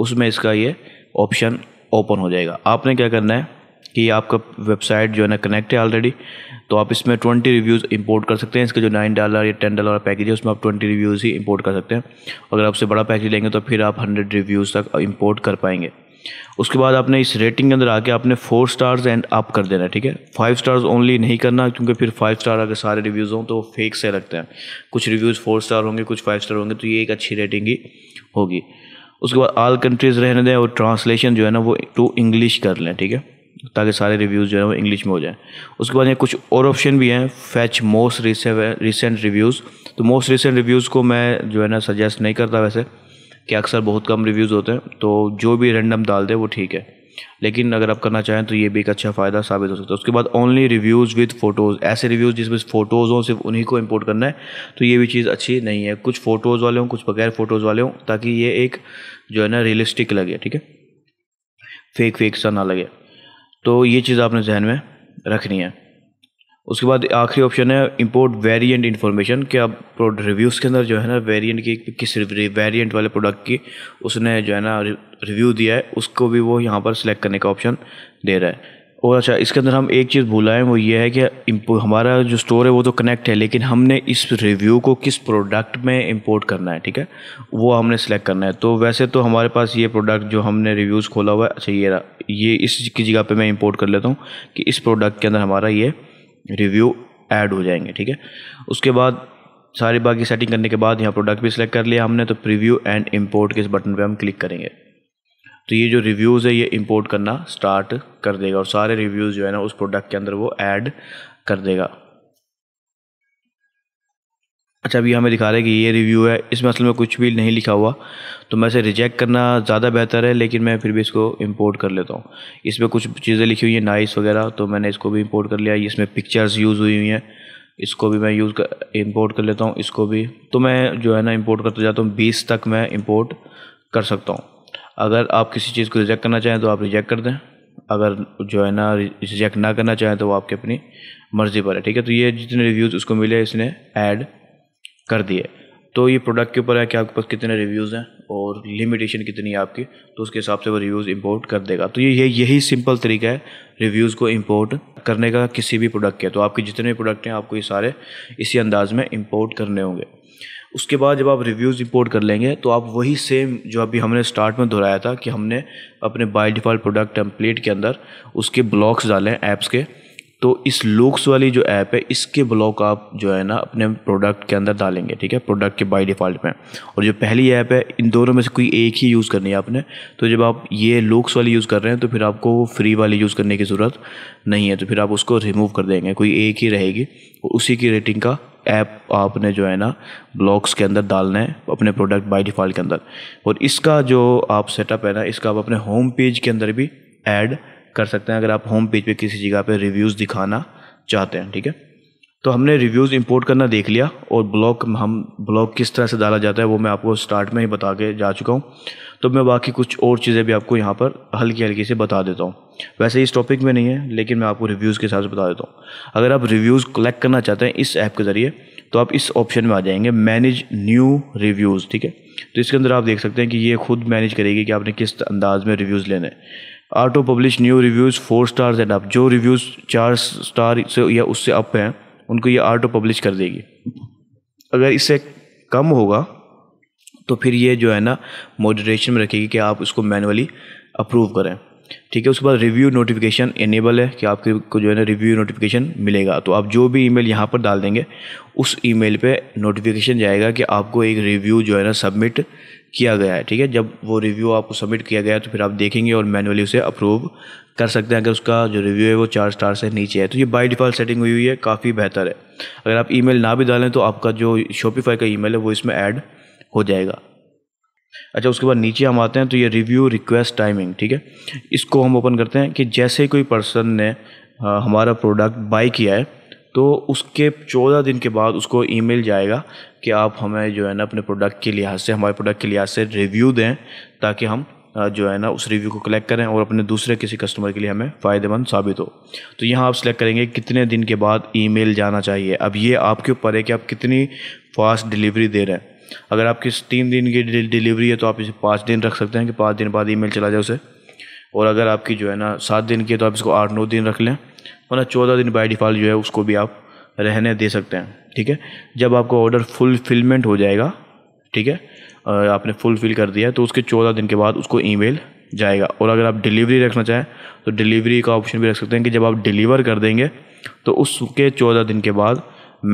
उसमें इसका ये ऑप्शन ओपन हो जाएगा आपने क्या करना है कि आपका वेबसाइट जो है ना कनेक्ट है ऑलरेडी तो आप इसमें ट्वेंटी रिव्यूज़ इंपोर्ट कर सकते हैं इसका जो नाइन डॉलर या टेन डॉलर पैकेज है उसमें आप ट्वेंटी रिव्यूज़ ही इंपोर्ट कर सकते हैं अगर आपसे बड़ा पैकेज लेंगे तो फिर आप हंड्रेड रिव्यूज़ तक इंपोर्ट कर पाएंगे उसके बाद आपने इस रेटिंग के अंदर आके आपने फोर स्टार्स एंड अप कर देना है ठीक है फाइव स्टार्स ओनली नहीं करना क्योंकि फिर फाइव स्टार अगर सारे रिव्यूज़ हों तो फेक से लगते हैं कुछ रिव्यूज़ फोर स्टार होंगे कुछ फाइव स्टार होंगे तो ये एक अच्छी रेटिंग ही होगी उसके बाद आल कंट्रीज़ रहने दें और ट्रांसलेशन जो है ना वो टू इंग्लिश कर लें ठीक है ताकि सारे रिव्यूज़ जो है वो इंग्लिश में हो जाए उसके बाद ये कुछ और ऑप्शन भी हैं फैच मोस्ट रिसेंट रिव्यूज़ तो मोस्ट रिसेंट रिव्यूज़ को मैं जो है ना सजेस्ट नहीं करता वैसे कि अक्सर बहुत कम रिव्यूज़ होते हैं तो जो भी रेंडम डाल दे वो ठीक है लेकिन अगर आप करना चाहें तो ये भी एक अच्छा फ़ायदा साबित हो सकता है उसके बाद ओनली रिव्यूज़ विद फ़ोटोज़ ऐसे रिव्यूज़ जिसमें फ़ोटोज़ हों सिर्फ उन्हीं को इम्पोर्ट करना है तो ये भी चीज़ अच्छी नहीं है कुछ फ़ोटोज़ वाले हों कुछ बगैर फ़ोटोज़ वाले हों ताकि ये एक जो है ना रियलिस्टिक लगे ठीक है फेक फेक सा ना लगे तो ये चीज़ आपने जहन में रखनी है उसके बाद आखिरी ऑप्शन है इंपोर्ट वेरिएंट इन्फॉर्मेशन कि आप प्रोडक्ट रिव्यूज़ के अंदर जो है ना वेरिएंट की किस वेरिएंट वाले प्रोडक्ट की उसने जो है ना रिव्यू दिया है उसको भी वो यहाँ पर सिलेक्ट करने का ऑप्शन दे रहा है और अच्छा इसके अंदर हम एक चीज़ भूला है वो ये है कि हमारा जो स्टोर है वो तो कनेक्ट है लेकिन हमने इस रिव्यू को किस प्रोडक्ट में इंपोर्ट करना है ठीक है वो हमने सेलेक्ट करना है तो वैसे तो हमारे पास ये प्रोडक्ट जो हमने रिव्यूज़ खोला हुआ है अच्छा ये रहा ये इस की जगह पे मैं इंपोर्ट कर लेता हूँ कि इस प्रोडक्ट के अंदर हमारा ये रिव्यू ऐड हो जाएंगे ठीक है उसके बाद सारी बाकी सेटिंग करने के बाद यहाँ प्रोडक्ट भी सिलेक्ट कर लिया हमने तो प्रीव्यू एंड इम्पोर्ट के इस बटन पे हम क्लिक करेंगे तो ये जो रिव्यूज़ है ये इम्पोर्ट करना स्टार्ट कर देगा और सारे रिव्यूज़ जो है ना उस प्रोडक्ट के अंदर वो ऐड कर देगा अच्छा अभी हमें दिखा रहा है कि ये रिव्यू है इसमें असल में कुछ भी नहीं लिखा हुआ तो मैं इसे रिजेक्ट करना ज़्यादा बेहतर है लेकिन मैं फिर भी इसको इंपोर्ट कर लेता हूँ इसमें कुछ चीज़ें लिखी हुई हैं नाइस वगैरह तो मैंने इसको भी इंपोर्ट कर लिया इसमें पिक्चर्स यूज़ हुई हुई हैं इसको भी मैं यूज़ कर इम्पोर्ट कर लेता हूँ इसको भी तो मैं जो है ना इम्पोर्ट करता जाता हूँ बीस तक मैं इम्पोर्ट कर सकता हूँ अगर आप किसी चीज़ को रिजेक्ट करना चाहें तो आप रिजेक्ट कर दें अगर जो है ना रिजेक्ट ना करना चाहें तो वो आपकी अपनी मर्ज़ी पर है ठीक है तो ये जितने रिव्यूज़ उसको मिले इसने ऐड कर दिए तो ये प्रोडक्ट के ऊपर है कि आपके पास कितने रिव्यूज़ हैं और लिमिटेशन कितनी है आपकी तो उसके हिसाब से वो रिव्यूज़ इंपोर्ट कर देगा तो ये यही सिंपल तरीका है रिव्यूज़ को इंपोर्ट करने का किसी भी प्रोडक्ट के तो आपके जितने भी प्रोडक्ट हैं आपको ये सारे इसी अंदाज में इंपोर्ट करने होंगे उसके बाद जब आप रिव्यूज़ इंपोर्ट कर लेंगे तो आप वही सेम जो अभी हमने स्टार्ट में दोहराया था कि हमने अपने बाय डिफ़ॉल्ट प्रोडक्ट टेम्पलेट के अंदर उसके ब्लॉक्स डालें ऐप्स के तो इस लुक्स वाली जो ऐप है इसके ब्लॉक आप जो है ना अपने प्रोडक्ट के अंदर डालेंगे ठीक है प्रोडक्ट के बाय डिफ़ॉल्ट में और जो पहली ऐप है इन दोनों में से कोई एक ही यूज़ करनी है आपने तो जब आप ये लुक्स वाली यूज़ कर रहे हैं तो फिर आपको फ्री वाली यूज़ करने की ज़रूरत नहीं है तो फिर आप उसको रिमूव कर देंगे कोई एक ही रहेगी उसी की रेटिंग का ऐप आपने जो है ना ब्लॉक्स के अंदर डालना है अपने प्रोडक्ट बाई डिफ़ॉल्ट के अंदर और इसका जो आप सेटअप है ना इसका आप अपने होम पेज के अंदर भी ऐड कर सकते हैं अगर आप होम पेज पे किसी जगह पे रिव्यूज़ दिखाना चाहते हैं ठीक है तो हमने रिव्यूज़ इंपोर्ट करना देख लिया और ब्लॉग हम ब्लॉग किस तरह से डाला जाता है वो मैं आपको स्टार्ट में ही बता के जा चुका हूँ तो मैं बाकी कुछ और चीज़ें भी आपको यहाँ पर हल्की हल्की से बता देता हूँ वैसे इस टॉपिक में नहीं है लेकिन मैं आपको रिव्यूज़ के हिसाब से बता देता हूँ अगर आप रिव्यूज़ कलेक्ट करना चाहते हैं इस ऐप के ज़रिए तो आप इस ऑप्शन में आ जाएंगे मैनेज न्यू रिव्यूज़ ठीक है तो इसके अंदर आप देख सकते हैं कि ये खुद मैनेज करेगी कि आपने किस अंदाज में रिव्यूज़ लेने auto publish new reviews four stars and up जो रिव्यूज़ चार स्टार से या उससे अप हैं उनको ये ऑटो पब्लिश कर देगी अगर इससे कम होगा तो फिर ये जो है ना मॉडरेशन में रखेगी कि आप उसको मैनुअली अप्रूव करें ठीक है उसके बाद रिव्यू नोटिफिकेशन इनेबल है कि आपके को जो है ना रिव्यू नोटिफिकेशन मिलेगा तो आप जो भी ईमेल यहाँ पर डाल देंगे उस ईमेल पे नोटिफिकेशन जाएगा कि आपको एक रिव्यू जो है ना सबमिट किया गया है ठीक है जब वो रिव्यू आपको सबमिट किया गया है तो फिर आप देखेंगे और मैनुअली उसे अप्रूव कर सकते हैं अगर उसका जो रिव्यू है वो चार स्टार से नीचे है तो ये बाई डिफ़ॉल्ट सेटिंग हुई हुई है काफ़ी बेहतर है अगर आप ईमेल ना भी डालें तो आपका जो शॉपिफाई का ईमेल है वो इसमें ऐड हो जाएगा अच्छा उसके बाद नीचे हम आते हैं तो ये रिव्यू रिक्वेस्ट टाइमिंग ठीक है इसको हम ओपन करते हैं कि जैसे कोई पर्सन ने हमारा प्रोडक्ट बाई किया है तो उसके चौदह दिन के बाद उसको ईमेल जाएगा कि आप हमें जो है ना अपने प्रोडक्ट के लिहाज से हमारे प्रोडक्ट के लिहाज से रिव्यू दें ताकि हम जो है ना उस रिव्यू को कलेक्ट करें और अपने दूसरे किसी कस्टमर के लिए हमें फ़ायदेमंद साबित हो तो यहाँ आप सेलेक्ट करेंगे कितने दिन के बाद ईमेल जाना चाहिए अब ये आपके ऊपर है कि आप कितनी फास्ट डिलीवरी दे रहे हैं अगर आपकी तीन दिन की डिलीवरी है तो आप इसे पाँच दिन रख सकते हैं कि पाँच दिन बाद ई चला जाए उसे और अगर आपकी जो है ना सात दिन की है तो आप इसको आठ नौ दिन रख लें वरना चौदह दिन बाई डिफ़ॉल्ट जो है उसको भी आप रहने दे सकते हैं ठीक है जब आपका ऑर्डर फुलफिलमेंट हो जाएगा ठीक है आपने फुलफिल कर दिया तो उसके चौदह दिन के बाद उसको ईमेल जाएगा और अगर आप डिलीवरी रखना चाहें तो डिलीवरी का ऑप्शन भी रख सकते हैं कि जब आप डिलीवर कर देंगे तो उसके चौदह दिन के बाद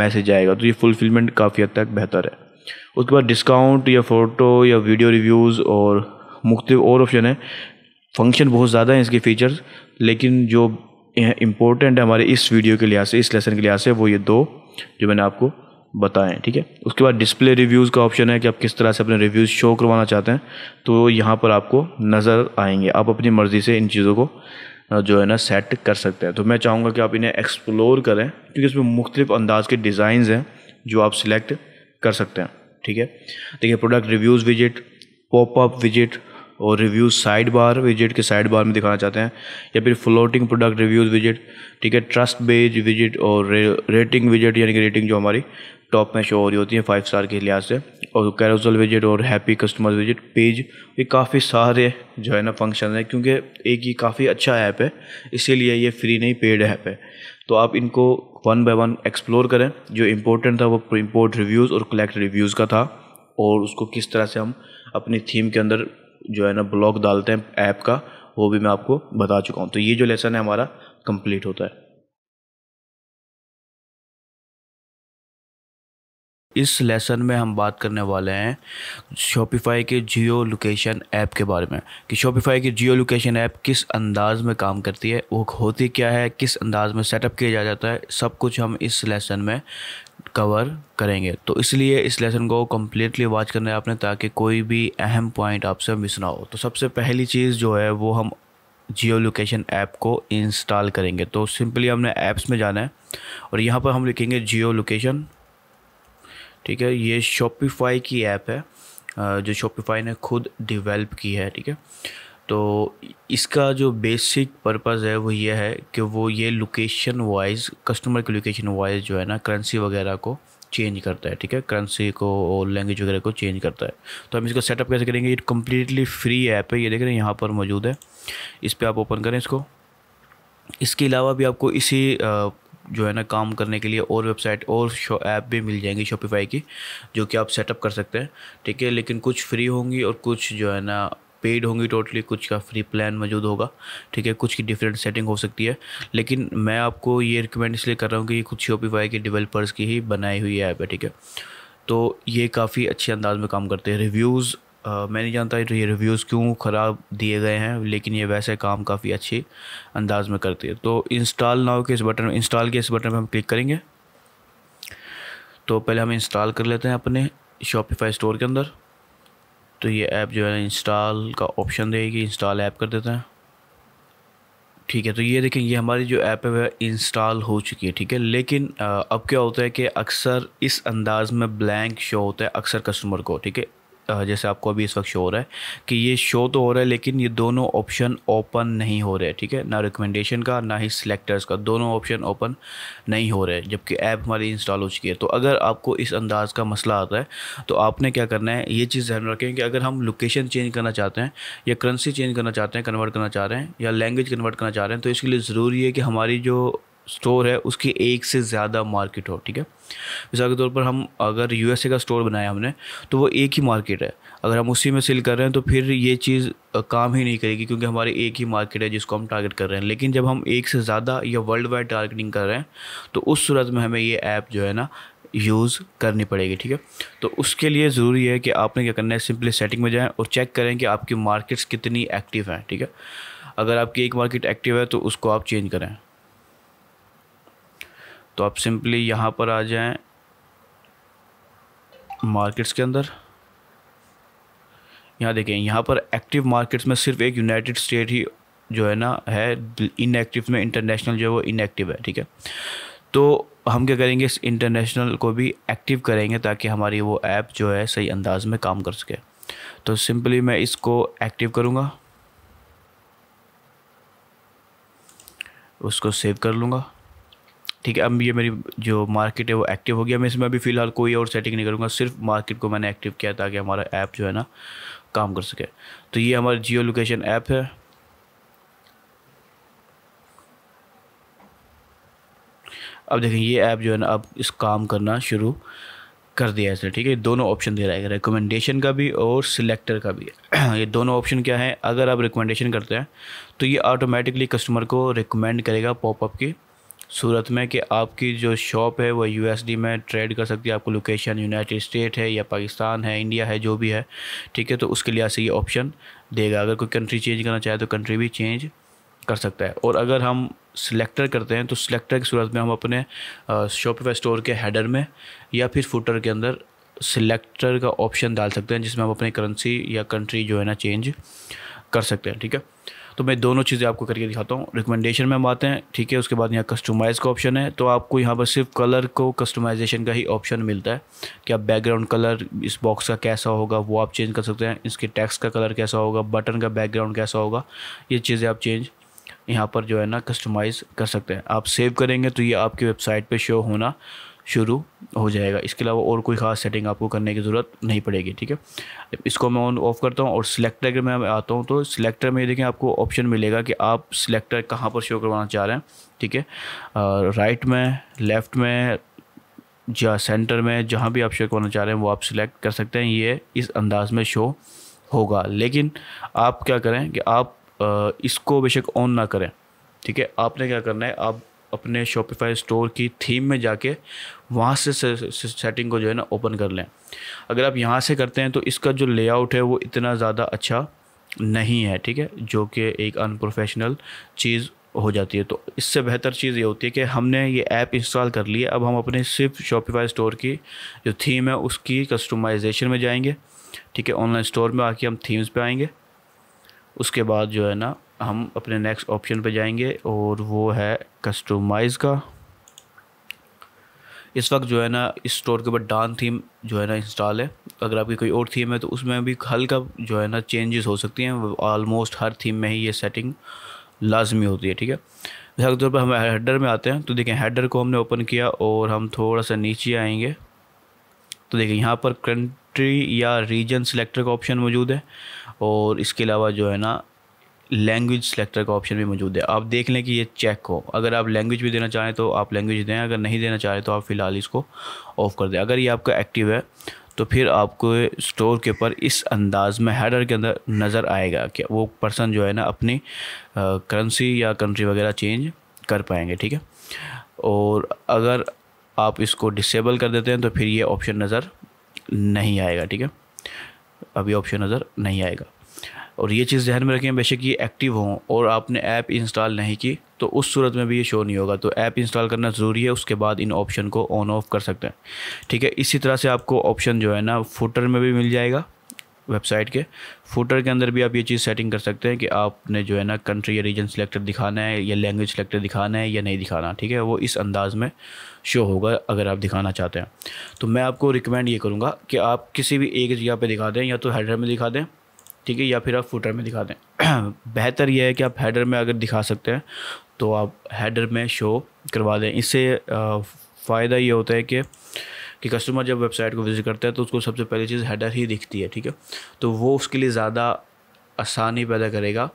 मैसेज आएगा तो ये फुलफिलमेंट काफ़ी हद तक बेहतर है उसके बाद डिस्काउंट या फ़ोटो या वीडियो रिव्यूज़ और मुख्तु और ऑप्शन है फंक्शन बहुत ज़्यादा हैं इसके फीचर्स लेकिन जो इम्पोर्टेंट है हमारे इस वीडियो के लिहाज से इस लेसन के लिहाज से वो ये दो जो मैंने आपको बताएं ठीक है उसके बाद डिस्प्ले रिव्यूज़ का ऑप्शन है कि आप किस तरह से अपने रिव्यूज़ शो करवाना चाहते हैं तो यहाँ पर आपको नज़र आएंगे आप अपनी मर्ज़ी से इन चीज़ों को जो है ना सेट कर सकते हैं तो मैं चाहूँगा कि आप इन्हें एक्सप्लोर करें क्योंकि इसमें मुख्तलिफ अंदाज के डिज़ाइन हैं जो आप सिलेक्ट कर सकते हैं ठीक है देखिए product reviews visit popup visit और रिव्यूज साइड बार विजिट के साइड बार में दिखाना चाहते हैं या फिर फ्लोटिंग प्रोडक्ट रिव्यूज विजिट ठीक है ट्रस्ट बेज विजिट और रे, रेटिंग विजिट यानी कि रेटिंग जो हमारी टॉप में शो हो रही होती है फाइव स्टार के लिहाज से और कैरोसल विजिट और हैप्पी कस्टमर विजिट पेज ये काफ़ी सारे जो है ना फंक्शन है क्योंकि एक ही काफ़ी अच्छा ऐप है इसीलिए ये फ्री नहीं पेड ऐप है तो आप इनको वन बाय वन एक्सप्लोर करें जो इम्पोर्टेंट था वो इम्पोर्ट रिव्यूज़ और कलेक्ट रिव्यूज़ का था और उसको किस तरह से हम अपनी थीम के अंदर जो है ना ब्लॉग डालते हैं ऐप का वो भी मैं आपको बता चुका हूँ तो ये जो लेसन है हमारा कंप्लीट होता है इस लेसन में हम बात करने वाले हैं शॉपिफाई के जियो लोकेशन ऐप के बारे में कि शॉपिफाई की जियो लोकेशन ऐप किस अंदाज़ में काम करती है वो होती क्या है किस अंदाज़ में सेटअप किया जा जाता है सब कुछ हम इस लेसन में कवर करेंगे तो इसलिए इस लेसन को कम्प्लीटली वॉच करना है आपने ताकि कोई भी अहम पॉइंट आपसे मिस ना हो तो सबसे पहली चीज़ जो है वो हम जियो लोकेशन ऐप को इंस्टॉल करेंगे तो सिंपली हमने ऐप्स में जाना है और यहाँ पर हम लिखेंगे जियो लोकेशन ठीक है ये शॉपिफाई की ऐप है जो शॉपिफाई ने खुद डिवेल्प की है ठीक है तो इसका जो बेसिक पर्पज़ है वो ये है कि वो ये लोकेशन वाइज कस्टमर की लोकेशन वाइज जो है ना करेंसी वगैरह को चेंज करता है ठीक है करेंसी को और लैंग्वेज वगैरह को चेंज करता है तो हम इसको सेटअप कैसे करेंगे ये कम्प्लीटली फ्री ऐप है ये देख रहे हैं यहाँ पर मौजूद है इस पर आप ओपन करें इसको इसके अलावा भी आपको इसी जो है ना काम करने के लिए और वेबसाइट और शो ऐप भी मिल जाएंगी शॉपिफाई की जो कि आप सेटअप कर सकते हैं ठीक है लेकिन कुछ फ्री होंगी और कुछ जो है ना पेड होंगी टोटली कुछ का फ्री प्लान मौजूद होगा ठीक है कुछ की डिफरेंट सेटिंग हो सकती है लेकिन मैं आपको ये रिकमेंड इसलिए कर रहा हूँ कि ये कुछ शोपीफाई के डिवेलपर्स की ही बनाई हुई ऐप है ठीक है तो ये काफ़ी अच्छे अंदाज में काम करते हैं रिव्यूज़ मैं नहीं जानता ये रिव्यूज़ क्यों ख़राब दिए गए हैं लेकिन ये वैसे काम काफ़ी अच्छे अंदाज में करती है तो इंस्टॉल नाउ के इस बटन इंस्टॉल के इस बटन पर हम क्लिक करेंगे तो पहले हम इंस्टॉल कर लेते हैं अपने शॉपिफाई स्टोर के अंदर तो ये ऐप जो है इंस्टॉल का ऑप्शन देगी इंस्टॉल ऐप कर देते हैं ठीक है तो ये देखें ये हमारी जो ऐप है वह इंस्टॉल हो चुकी है ठीक है लेकिन अब क्या होता है कि अक्सर इस अंदाज़ में ब्लैंक शो होता है अक्सर कस्टमर को ठीक है जैसे आपको अभी इस वक्त शो हो रहा है कि ये शो तो हो रहा है लेकिन ये दोनों ऑप्शन ओपन नहीं हो रहे ठीक है ना रिकमेंडेशन का ना ही सिलेक्टर्स का दोनों ऑप्शन ओपन नहीं हो रहे जबकि ऐप हमारी इंस्टॉल हो चुकी है तो अगर आपको इस अंदाज का मसला आता है तो आपने क्या करना है ये चीज़ ध्यान रखें कि अगर हम लोकेशन चेंज करना चाहते हैं या करेंसी चेंज करना चाहते हैं कन्वर्ट करना चाह रहे हैं या लैंग्वेज कन्वर्ट करना चाह रहे हैं तो इसके लिए ज़रूरी है कि हमारी जो स्टोर है उसकी एक से ज़्यादा मार्केट हो ठीक है मिसाल के तौर पर हम अगर यू का स्टोर बनाया हमने तो वो एक ही मार्केट है अगर हम उसी में सेल कर रहे हैं तो फिर ये चीज़ काम ही नहीं करेगी क्योंकि हमारी एक ही मार्केट है जिसको हम टारगेट कर रहे हैं लेकिन जब हम एक से ज़्यादा या वर्ल्ड वाइड टारगेटिंग कर रहे हैं तो उस सूरत में हमें ये ऐप जो है ना यूज़ करनी पड़ेगी ठीक है तो उसके लिए ज़रूरी है कि आपने क्या करना है सिंपली सेटिंग में जाएं और चेक करें कि आपकी मार्केट्स कितनी एक्टिव हैं ठीक है अगर आपकी एक मार्केट एक्टिव है तो उसको आप चेंज करें तो आप सिंपली यहाँ पर आ जाएं मार्केट्स के अंदर यहाँ देखें यहाँ पर एक्टिव मार्केट्स में सिर्फ एक यूनाइटेड स्टेट ही जो है ना है इनएक्टिव में इंटरनेशनल जो है वो इनएक्टिव है ठीक है तो हम क्या करेंगे इस इंटरनेशनल को भी एक्टिव करेंगे ताकि हमारी वो ऐप जो है सही अंदाज में काम कर सके तो सिंपली मैं इसको एक्टिव करूँगा उसको सेव कर लूँगा ठीक है अब ये मेरी जो मार्केट है वो एक्टिव हो गया मैं इसमें अभी फ़िलहाल कोई और सेटिंग नहीं करूँगा सिर्फ मार्केट को मैंने एक्टिव किया ताकि हमारा ऐप जो है ना काम कर सके तो ये हमारा जियो लोकेशन ऐप है अब देखें ये ऐप जो है ना अब इस काम करना शुरू कर दिया इसने ठीक है दोनों ऑप्शन दे रहा है रिकमेंडेशन का भी और सिलेक्टर का भी ये दोनों ऑप्शन क्या है अगर आप रिकमेंडेशन करते हैं तो ये ऑटोमेटिकली कस्टमर को रिकमेंड करेगा पॉपअप की सूरत में कि आपकी जो शॉप है वो यू में ट्रेड कर सकती है आपको लोकेशन यूनाइटेड स्टेट है या पाकिस्तान है इंडिया है जो भी है ठीक है तो उसके लिए ऐसे ये ऑप्शन देगा अगर कोई कंट्री चेंज करना चाहे तो कंट्री भी चेंज कर सकता है और अगर हम सिलेक्टर करते हैं तो सिलेक्टर की सूरत में हम अपने शॉपिफाई स्टोर के हेडर में या फिर फुटर के अंदर सिलेक्टर का ऑप्शन डाल सकते हैं जिसमें हम अपनी करेंसी या कंट्री जो है ना चेंज कर सकते हैं ठीक है तो मैं दोनों चीज़ें आपको करके दिखाता हूँ रिकमेंडेशन में हम आते हैं ठीक है उसके बाद यहाँ कस्टमाइज़ का ऑप्शन है तो आपको यहाँ पर सिर्फ कलर को कस्टमाइजेशन का ही ऑप्शन मिलता है कि आप बैकग्राउंड कलर इस बॉक्स का कैसा होगा वो आप चेंज कर सकते हैं इसके टैक्स का कलर कैसा होगा बटन का बैकग्राउंड कैसा होगा ये चीज़ें आप चेंज यहाँ पर जो है ना कस्टमाइज़ कर सकते हैं आप सेव करेंगे तो ये आपकी वेबसाइट पर शो होना शुरू हो जाएगा इसके अलावा और कोई ख़ास सेटिंग आपको करने की ज़रूरत नहीं पड़ेगी ठीक है इसको मैं ऑन ऑफ करता हूँ और सिलेक्टर में मैं आता हूँ तो सिलेक्टर में देखें आपको ऑप्शन मिलेगा कि आप सिलेक्टर कहाँ पर शो करवाना चाह रहे हैं ठीक है राइट में लेफ़्ट में या सेंटर में जहाँ भी आप शो करवाना चाह रहे हैं वो आप सिलेक्ट कर सकते हैं ये इस अंदाज में शो होगा लेकिन आप क्या करें कि आप इसको बेशक ऑन ना करें ठीक है आपने क्या करना है आप अपने शॉपिफाई स्टोर की थीम में जाके वहाँ से सेटिंग को जो है ना ओपन कर लें अगर आप यहाँ से करते हैं तो इसका जो लेआउट है वो इतना ज़्यादा अच्छा नहीं है ठीक है जो कि एक अनप्रोफेशनल चीज़ हो जाती है तो इससे बेहतर चीज़ ये होती है कि हमने ये ऐप इंस्टॉल कर लिया अब हम अपने सिर्फ शॉपिफाई स्टोर की जो थीम है उसकी कस्टमाइजेशन में जाएंगे ठीक है ऑनलाइन स्टोर में आके हम थीम्स पे आएंगे उसके बाद जो है ना हम अपने नेक्स्ट ऑप्शन पे जाएंगे और वो है कस्टमाइज़ का इस वक्त जो है ना इस स्टोर के ऊपर डान थीम जो है ना इंस्टॉल है अगर आपकी कोई और थीम है तो उसमें भी हल्का जो है ना चेंजेस हो सकती हैं ऑलमोस्ट हर थीम में ही ये सेटिंग लाजमी होती है ठीक है मिसाल के तौर पर हम हेडर में आते हैं तो देखें हेडर को हमने ओपन किया और हम थोड़ा सा नीचे आएंगे तो देखिए यहाँ पर कंट्री या रीजन सिलेक्टर का ऑप्शन मौजूद है और इसके अलावा जो है ना लैंग्वेज सेलेक्टर का ऑप्शन भी मौजूद है आप देख लें कि ये चेक हो अगर आप लैंग्वेज भी देना चाहें तो आप लैंग्वेज दें अगर नहीं देना चाहें तो आप फ़िलहाल इसको ऑफ़ कर दें अगर ये आपका एक्टिव है तो फिर आपको स्टोर के ऊपर इस अंदाज़ में हेडर के अंदर नज़र आएगा कि वो पर्सन जो है ना अपनी करेंसी या कंट्री वगैरह चेंज कर पाएंगे ठीक है और अगर आप इसको डिसेबल कर देते हैं तो फिर ये ऑप्शन नज़र नहीं आएगा ठीक है अभी ऑप्शन नज़र नहीं आएगा और ये चीज़ ध्यान में रखें बेशक ये एक्टिव हों और आपने ऐप इंस्टॉल नहीं की तो उस सूरत में भी ये शो नहीं होगा तो ऐप इंस्टॉल करना ज़रूरी है उसके बाद इन ऑप्शन को ऑन ऑफ कर सकते हैं ठीक है इसी तरह से आपको ऑप्शन जो है ना फुटर में भी मिल जाएगा वेबसाइट के फुटर के अंदर भी आप ये चीज़ सेटिंग कर सकते हैं कि आपने जो है ना कंट्री या रीजन सेलेक्टर दिखाना है या लैंग्वेज सेलेक्टर दिखाना है या नहीं दिखाना ठीक है वो इस अंदाज में शो होगा अगर आप दिखाना चाहते हैं तो मैं आपको रिकमेंड ये करूँगा कि आप किसी भी एक जगह पर दिखा दें या तो हेडर में दिखा दें ठीक है या फिर आप फुटर में दिखा दें बेहतर यह है कि आप हेडर में अगर दिखा सकते हैं तो आप हेडर में शो करवा दें इससे फ़ायदा ये होता है कि कि कस्टमर जब वेबसाइट को विज़िट करता है तो उसको सबसे पहली चीज़ हेडर ही दिखती है ठीक है तो वो उसके लिए ज़्यादा आसानी पैदा करेगा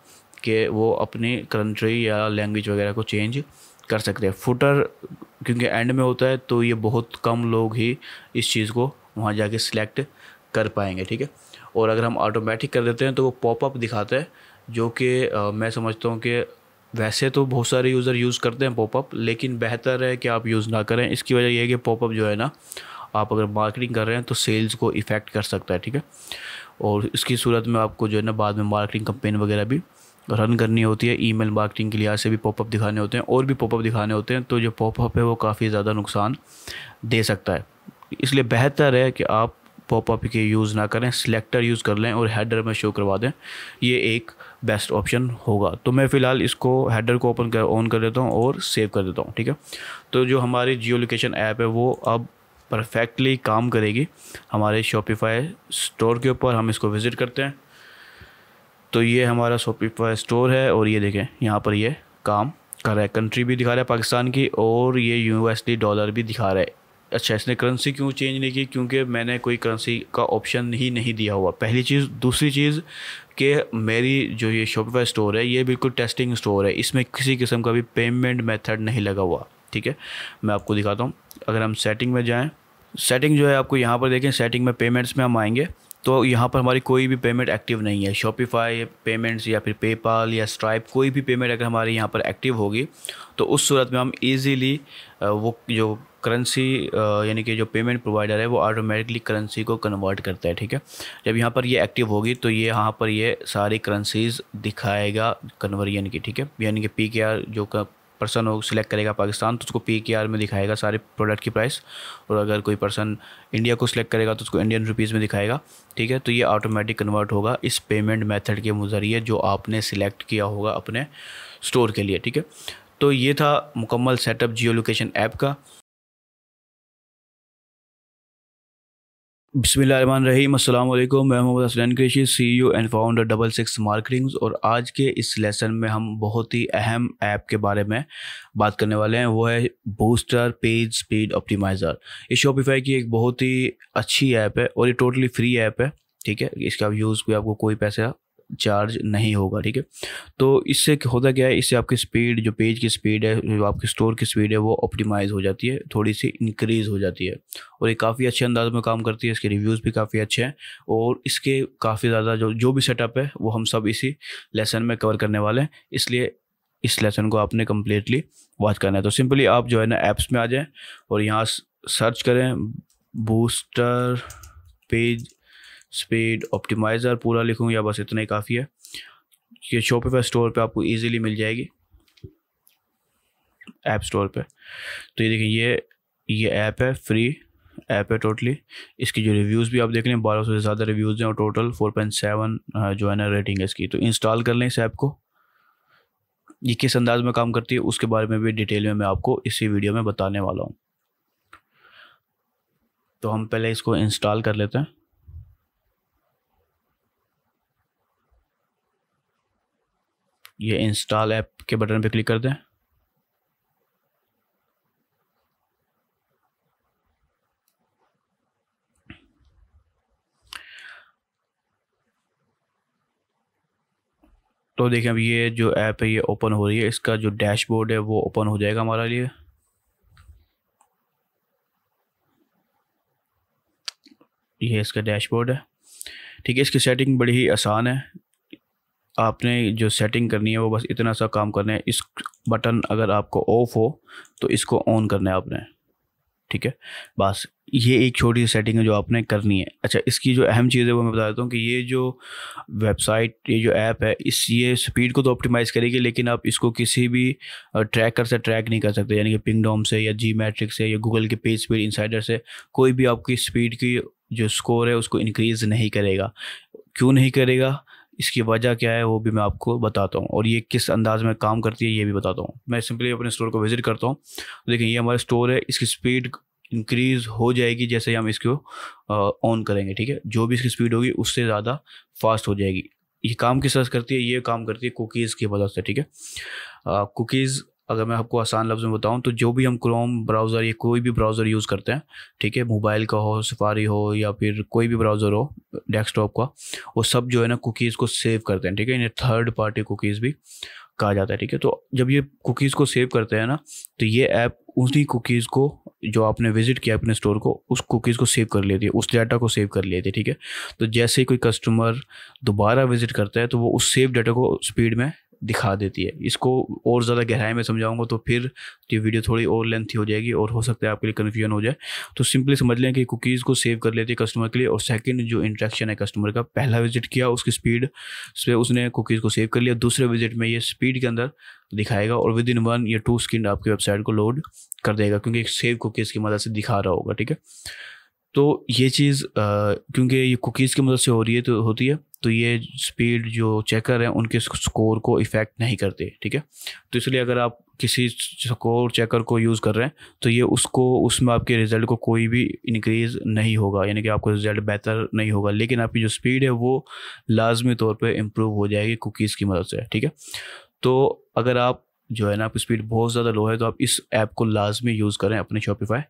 कि वो अपनी कंट्री या लैंग्वेज वगैरह को चेंज कर सकते हैं फुटर क्योंकि एंड में होता है तो ये बहुत कम लोग ही इस चीज़ को वहाँ जाके सिलेक्ट कर पाएंगे ठीक है और अगर हम ऑटोमेटिक कर देते हैं तो वो पॉपअप दिखाते हैं जो कि मैं समझता हूँ कि वैसे तो बहुत सारे यूज़र यूज़ करते हैं पॉपअप लेकिन बेहतर है कि आप यूज़ ना करें इसकी वजह यह है कि पॉपअप जो है ना आप अगर मार्केटिंग कर रहे हैं तो सेल्स को इफ़ेक्ट कर सकता है ठीक है और इसकी सूरत में आपको जो है ना बाद में मार्केटिंग कंपेन वगैरह भी रन करनी होती है ईमेल मार्केटिंग के लिहाज से भी पॉपअप दिखाने होते हैं और भी पॉपअप दिखाने होते हैं तो जो पॉपअप है वो काफ़ी ज़्यादा नुकसान दे सकता है इसलिए बेहतर है कि आप पॉपअप के यूज़ ना करें सिलेक्टर यूज़ कर लें और हेडर में शो करवा दें ये एक बेस्ट ऑप्शन होगा तो मैं फ़िलहाल इसको हेडर को ओपन कर ऑन कर देता हूँ और सेव कर देता हूँ ठीक है तो जो हमारी जियो लोकेशन ऐप है वो अब परफेक्टली काम करेगी हमारे शॉपिफाई स्टोर के ऊपर हम इसको विज़िट करते हैं तो ये हमारा शॉपिफाई स्टोर है और ये देखें यहाँ पर ये काम कर रहा है कंट्री भी दिखा रहा है पाकिस्तान की और ये यूएसडी डॉलर भी दिखा रहा है अच्छा इसने करेंसी क्यों चेंज नहीं की क्योंकि मैंने कोई करेंसी का ऑप्शन ही नहीं दिया हुआ पहली चीज़ दूसरी चीज़ कि मेरी जो ये शॉपिफाई स्टोर है ये बिल्कुल टेस्टिंग स्टोर है इसमें किसी किस्म का भी पेमेंट मेथड नहीं लगा हुआ ठीक है मैं आपको दिखाता हूँ अगर हम सेटिंग में जाएँ सेटिंग जो है आपको यहाँ पर देखें सेटिंग में पेमेंट्स में हम आएँगे तो यहाँ पर हमारी कोई भी पेमेंट एक्टिव नहीं है शॉपिफाई पेमेंट्स या फिर पेपाल या स्ट्राइप कोई भी पेमेंट अगर हमारे यहाँ पर एक्टिव होगी तो उस सूरत में हम इजीली वो जो करेंसी uh, यानी कि जो पेमेंट प्रोवाइडर है वो ऑटोमेटिकली करेंसी को कन्वर्ट करता है ठीक है जब यहाँ पर ये एक्टिव होगी तो ये यहाँ पर ये सारी करेंसीज दिखाएगा कन्वर्जन की ठीक है यानी कि पी के आर जो पर्सन हो सिलेक्ट करेगा पाकिस्तान तो उसको पी के आर में दिखाएगा सारे प्रोडक्ट की प्राइस और अगर कोई पर्सन इंडिया को सिलेक्ट करेगा तो उसको इंडियन रुपीज़ में दिखाएगा ठीक है तो ये ऑटोमेटिक कन्वर्ट होगा इस पेमेंट मेथड के ज़रिए जो आपने सिलेक्ट किया होगा अपने स्टोर के लिए ठीक है तो ये था मुकम्मल सेटअप जियो लोकेशन ऐप का बसमीम अल्लाम मैं मोहम्मद हसनैन कृषि CEO and founder double six marketings और आज के इस लेसन में हम बहुत ही अहम ऐप के बारे में बात करने वाले हैं वो है बूस्टर पेज स्पीड ऑप्टिमाइज़र ये शॉपिफाई की एक बहुत ही अच्छी ऐप है और ये टोटली फ्री ऐप है ठीक है इसका यूज़ कोई आपको कोई पैसा चार्ज नहीं होगा ठीक है तो इससे होता क्या है इससे आपकी स्पीड जो पेज की स्पीड है जो आपकी स्टोर की स्पीड है वो ऑप्टिमाइज़ हो जाती है थोड़ी सी इंक्रीज़ हो जाती है और ये काफ़ी अच्छे अंदाज में काम करती है इसके रिव्यूज़ भी काफ़ी अच्छे हैं और इसके काफ़ी ज़्यादा जो जो भी सेटअप है वो हम सब इसी लेसन में कवर करने वाले हैं इसलिए इस लेसन को आपने कम्प्लीटली वॉच करना है तो सिंपली आप जो है ना ऐप्स में आ जाएँ और यहाँ सर्च करें बूस्टर पेज स्पीड ऑप्टिमाइज़र पूरा लिखूँ या बस इतना ही काफ़ी है ये शॉपिफाई स्टोर पे आपको इजीली मिल जाएगी ऐप स्टोर पे तो ये देखें ये ये ऐप है फ्री ऐप है टोटली इसकी जो रिव्यूज़ भी आप देख लें बारह सौ से ज़्यादा रिव्यूज़ हैं और टोटल फोर पॉइंट सेवन जो है ना रेटिंग है इसकी तो इंस्टॉल कर लें इस ऐप को ये किस अंदाज में काम करती है उसके बारे में भी डिटेल में मैं आपको इसी वीडियो में बताने वाला हूँ तो हम पहले इसको इंस्टॉल कर लेते हैं ये इंस्टॉल ऐप के बटन पे क्लिक कर दें तो देखिए अब ये जो ऐप है ये ओपन हो रही है इसका जो डैशबोर्ड है वो ओपन हो जाएगा हमारे लिए ये इसका डैशबोर्ड है ठीक है इसकी सेटिंग बड़ी ही आसान है आपने जो सेटिंग करनी है वो बस इतना सा काम करना है इस बटन अगर आपको ऑफ हो तो इसको ऑन करना है आपने ठीक है बस ये एक छोटी सी सेटिंग है जो आपने करनी है अच्छा इसकी जो अहम चीज़ है वो मैं बता देता हूँ कि ये जो वेबसाइट ये जो ऐप है इस ये स्पीड को तो ऑप्टिमाइज़ करेगी लेकिन आप इसको किसी भी ट्रैकर से ट्रैक नहीं कर सकते यानी कि पिंगडोम से या जी मैट्रिक से या गूगल के पेज स्पीड इंसाइडर से कोई भी आपकी स्पीड की जो स्कोर है उसको इंक्रीज़ नहीं करेगा क्यों नहीं करेगा इसकी वजह क्या है वो भी मैं आपको बताता हूँ और ये किस अंदाज में काम करती है ये भी बताता हूँ मैं सिंपली अपने स्टोर को विजिट करता हूँ देखिए ये हमारा स्टोर है इसकी स्पीड इंक्रीज़ हो जाएगी जैसे हम इसको ऑन करेंगे ठीक है जो भी इसकी स्पीड होगी उससे ज़्यादा फास्ट हो जाएगी ये काम किस तरह करती है ये काम करती है कुकीज़ की मदद से ठीक है कुकीज़ अगर मैं आपको आसान लफ्ज़ में बताऊं तो जो भी हम क्रोम ब्राउज़र या कोई भी ब्राउज़र यूज़ करते हैं ठीक है मोबाइल का हो सफारी हो या फिर कोई भी ब्राउज़र हो डेस्कटॉप का वो सब जो है ना कुकीज़ को सेव करते हैं ठीक है इन्हें थर्ड पार्टी कुकीज़ भी कहा जाता है ठीक है तो जब ये कुकीज़ को सेव करते हैं ना तो ये ऐप उसी कुकीज़ को जो आपने विजिट किया अपने स्टोर को उस कुकीज़ को सेव कर लेती है उस डाटा को सेव कर लेती है ठीक है तो जैसे ही कोई कस्टमर दोबारा विजिट करता है तो वो उस सेव डाटा को स्पीड में दिखा देती है इसको और ज़्यादा गहराई में समझाऊंगा तो फिर ये वीडियो थोड़ी और लेंथी हो जाएगी और हो सकता है आपके लिए कन्फ्यूजन हो जाए तो सिंपली समझ लें कि कुकीज़ को सेव कर लेती है कस्टमर के लिए और सेकंड जो इंट्रैक्शन है कस्टमर का पहला विजिट किया उसकी स्पीड से उसने कुकीज़ को सेव कर लिया दूसरे विजिट में ये स्पीड के अंदर दिखाएगा और within one or two स्किन आपकी वेबसाइट को लोड कर देगा क्योंकि एक सेव कुकीज़ की मदद से दिखा रहा होगा ठीक है तो ये चीज़ क्योंकि ये कुकीज़ की मदद से हो रही है तो होती है तो ये स्पीड जो चेकर हैं उनके स्कोर को इफ़ेक्ट नहीं करते ठीक है तो इसलिए अगर आप किसी स्कोर चेकर को यूज़ कर रहे हैं तो ये उसको उसमें आपके रिज़ल्ट को कोई भी इंक्रीज़ नहीं होगा यानी कि आपको रिज़ल्ट बेहतर नहीं होगा लेकिन आपकी जो स्पीड है वो लाजमी तौर पर इम्प्रूव हो जाएगी कुकीज़ की मदद से ठीक है तो अगर आप जो है ना आपकी स्पीड बहुत ज़्यादा लो है तो आप इस ऐप को लाजमी यूज़ करें अपने शॉपिफाई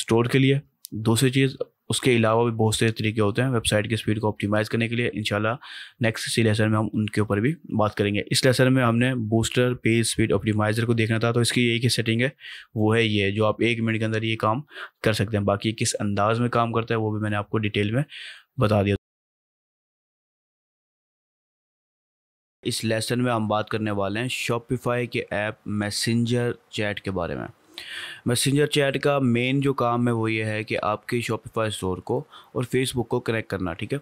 स्टोर के लिए दूसरी चीज़ उसके अलावा भी बहुत से तरीके होते हैं वेबसाइट की स्पीड को ऑप्टिमाइज़ करने के लिए इंशाल्लाह नेक्स्ट इसी लेसन में हम उनके ऊपर भी बात करेंगे इस लेसन में हमने बूस्टर पेज स्पीड ऑप्टिमाइज़र को देखना था तो इसकी एक ही सेटिंग है वो है ये जो आप एक मिनट के अंदर ये काम कर सकते हैं बाकी किस अंदाज में काम करता है वो भी मैंने आपको डिटेल में बता दिया इस लेसन में हम बात करने वाले हैं शॉपिफाई के ऐप मैसेंजर चैट के बारे में मैसेंजर चैट का मेन जो काम है वो ये है कि आपके शॉपिफाई स्टोर को और फेसबुक को कनेक्ट करना ठीक है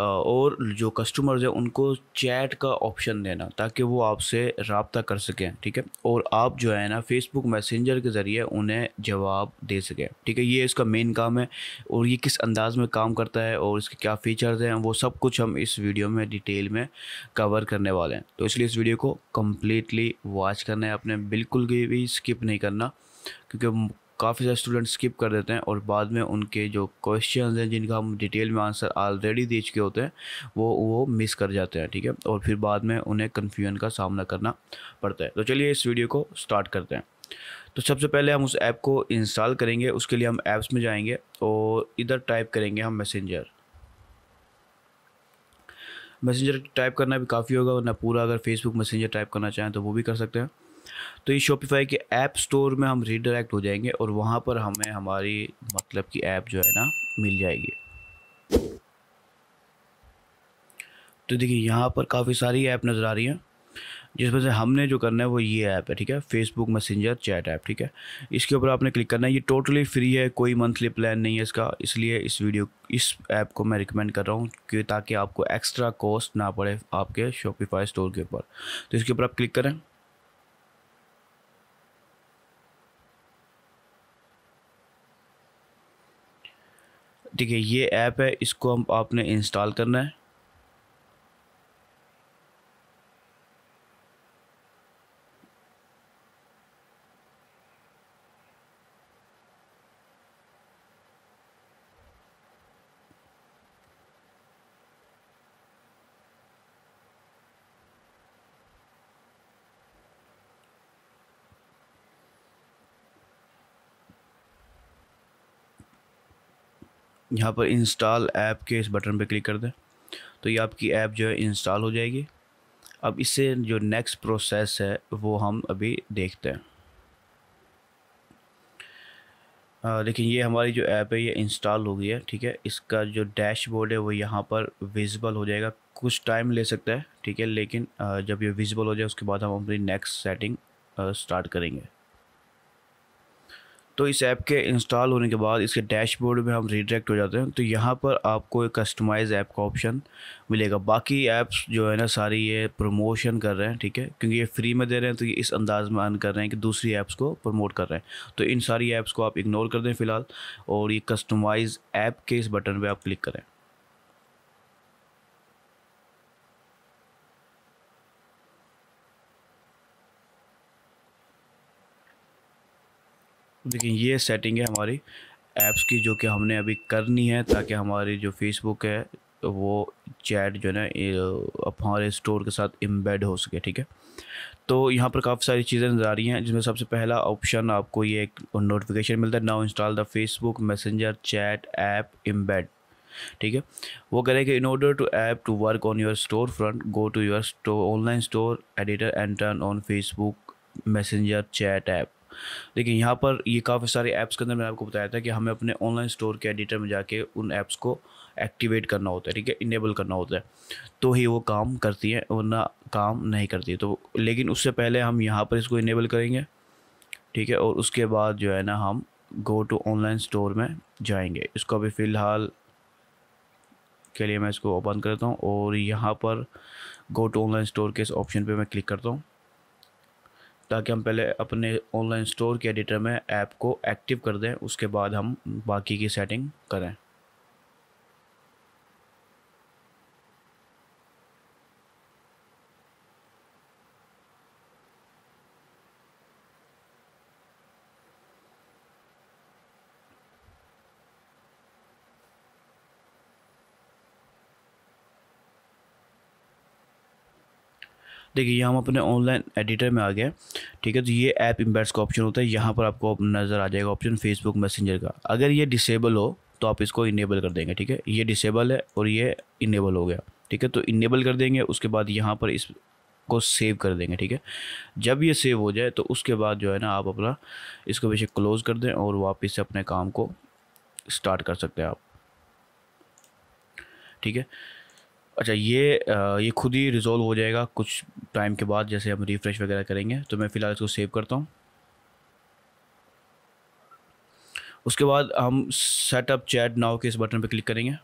और जो कस्टमर्स हैं उनको चैट का ऑप्शन देना ताकि वो आपसे रबता कर सकें ठीक है और आप जो है ना फेसबुक मैसेंजर के ज़रिए उन्हें जवाब दे सकें ठीक है ये इसका मेन काम है और ये किस अंदाज में काम करता है और इसके क्या फ़ीचर्स हैं वो सब कुछ हम इस वीडियो में डिटेल में कवर करने वाले हैं तो इसलिए इस वीडियो को कम्प्लीटली वॉच करना है आपने बिल्कुल भी स्किप नहीं करना क्योंकि काफ़ी सारे स्टूडेंट स्किप कर देते हैं और बाद में उनके जो क्वेश्चन हैं जिनका हम डिटेल में आंसर ऑलरेडी दे चुके होते हैं वो वो मिस कर जाते हैं ठीक है और फिर बाद में उन्हें कन्फ्यूजन का सामना करना पड़ता है तो चलिए इस वीडियो को स्टार्ट करते हैं तो सबसे पहले हम उस ऐप को इंस्टॉल करेंगे उसके लिए हम ऐप्स में जाएंगे और इधर टाइप करेंगे हम मैसेंजर मैसेंजर टाइप करना भी काफ़ी होगा वरना पूरा अगर फेसबुक मैसेंजर टाइप करना चाहें तो वो भी कर सकते हैं तो ये शॉपिफाई के ऐप स्टोर में हम रीडायरेक्ट हो जाएंगे और वहाँ पर हमें हमारी मतलब कि ऐप जो है ना मिल जाएगी तो देखिए यहाँ पर काफ़ी सारी ऐप नज़र आ रही हैं जिसमें से हमने जो करना है वो ये ऐप है ठीक है फेसबुक मैसेंजर चैट ऐप ठीक है इसके ऊपर आपने क्लिक करना है ये टोटली फ्री है कोई मंथली प्लान नहीं है इसका इसलिए इस वीडियो इस ऐप को मैं रिकमेंड कर रहा हूँ कि ताकि आपको एक्स्ट्रा कॉस्ट ना पड़े आपके शॉपिफाई स्टोर के ऊपर तो इसके ऊपर आप क्लिक करें ठीक है ये ऐप है इसको हम आपने इंस्टॉल करना है यहाँ पर इंस्टॉल ऐप के इस बटन पर क्लिक कर दें तो ये आपकी ऐप जो है इंस्टॉल हो जाएगी अब इससे जो नेक्स्ट प्रोसेस है वो हम अभी देखते हैं लेकिन ये हमारी जो ऐप है ये इंस्टॉल हो गई है ठीक है इसका जो डैशबोर्ड है वो यहाँ पर विजिबल हो जाएगा कुछ टाइम ले सकता है ठीक है लेकिन जब ये विजिबल हो जाए उसके बाद हम अपनी नेक्स्ट सेटिंग स्टार्ट करेंगे तो इस ऐप के इंस्टॉल होने के बाद इसके डैशबोर्ड में हम रिडायरेक्ट हो जाते हैं तो यहाँ पर आपको एक कस्टमाइज ऐप का ऑप्शन मिलेगा बाकी ऐप्स जो है ना सारी ये प्रमोशन कर रहे हैं ठीक है क्योंकि ये फ्री में दे रहे हैं तो ये इस अंदाज में अन कर रहे हैं कि दूसरी ऐप्स को प्रमोट कर रहे हैं तो इन सारी ऐप्स को आप इग्नोर कर दें फ़िलहाल और ये कस्टमाइज ऐप के इस बटन पर आप क्लिक करें देखिए ये सेटिंग है हमारी ऐप्स की जो कि हमने अभी करनी है ताकि हमारी जो फेसबुक है वो चैट जो है ना हमारे स्टोर के साथ इम्बेड हो सके ठीक है तो यहाँ पर काफ़ी सारी चीज़ें नज़र आ रही हैं जिसमें सबसे पहला ऑप्शन आपको ये एक नोटिफिकेशन मिलता है now install the Facebook messenger chat app embed ठीक है वो कह रहे हैं कि in order to app to work on your store front go to your store online store editor and turn on Facebook messenger chat app लेकिन यहाँ पर ये काफ़ी सारे ऐप्स के अंदर मैंने आपको बताया था कि हमें अपने ऑनलाइन स्टोर के एडिटर में जाके उन ऐप्स को एक्टिवेट करना होता है ठीक है इनेबल करना होता है तो ही वो काम करती है वरना काम नहीं करती तो लेकिन उससे पहले हम यहाँ पर इसको इनेबल करेंगे ठीक है और उसके बाद जो है ना हम गो टू ऑनलाइन स्टोर में जाएंगे इसको अभी फ़िलहाल के लिए मैं इसको ओपन करता हूँ और यहाँ पर गो टू ऑनलाइन स्टोर के इस ऑप्शन पे मैं क्लिक करता हूँ ताकि हम पहले अपने ऑनलाइन स्टोर के एडिटर में ऐप को एक्टिव कर दें उसके बाद हम बाकी की सेटिंग करें देखिए यहाँ हम अपने ऑनलाइन एडिटर में आ गए ठीक है तो ये ऐप इम्पैक्ट्स का ऑप्शन होता है यहाँ पर आपको नज़र आ जाएगा ऑप्शन फेसबुक मैसेंजर का अगर ये डिसेबल हो तो आप इसको इनेबल कर देंगे ठीक है ये डिसेबल है और ये इनेबल हो गया ठीक है तो इनेबल कर देंगे उसके बाद यहाँ पर इस को सेव कर देंगे ठीक है जब ये सेव हो जाए तो उसके बाद जो है ना आप अपना इसको पीछे क्लोज़ कर दें और वापस से अपने काम को स्टार्ट कर सकते हैं आप ठीक है अच्छा ये ये खुद ही रिजोल्व हो जाएगा कुछ टाइम के बाद जैसे हम रिफ़्रेश वगैरह करेंगे तो मैं फ़िलहाल इसको सेव करता हूँ उसके बाद हम सेटअप चैट नाव के इस बटन पर क्लिक करेंगे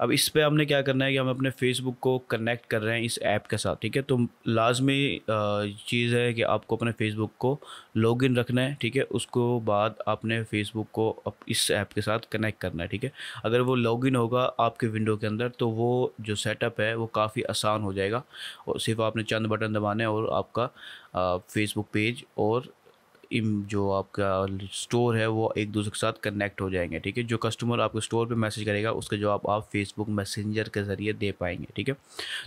अब इस पर हमने क्या करना है कि हम अपने फेसबुक को कनेक्ट कर रहे हैं इस ऐप के साथ ठीक है तो लाजमी चीज़ है कि आपको अपने फेसबुक को लॉग इन रखना है ठीक है उसको बाद आपने फेसबुक को इस ऐप के साथ कनेक्ट करना है ठीक है अगर वो लॉग इन होगा आपके विंडो के अंदर तो वो जो सेटअप है वो काफ़ी आसान हो जाएगा और सिर्फ आपने चंद बटन दबाने और आपका फेसबुक पेज और जो आपका स्टोर है वो एक दूसरे के साथ कनेक्ट हो जाएंगे ठीक है जो कस्टमर आपके स्टोर पे मैसेज करेगा उसका जवाब आप फेसबुक मैसेंजर के ज़रिए दे पाएंगे ठीक है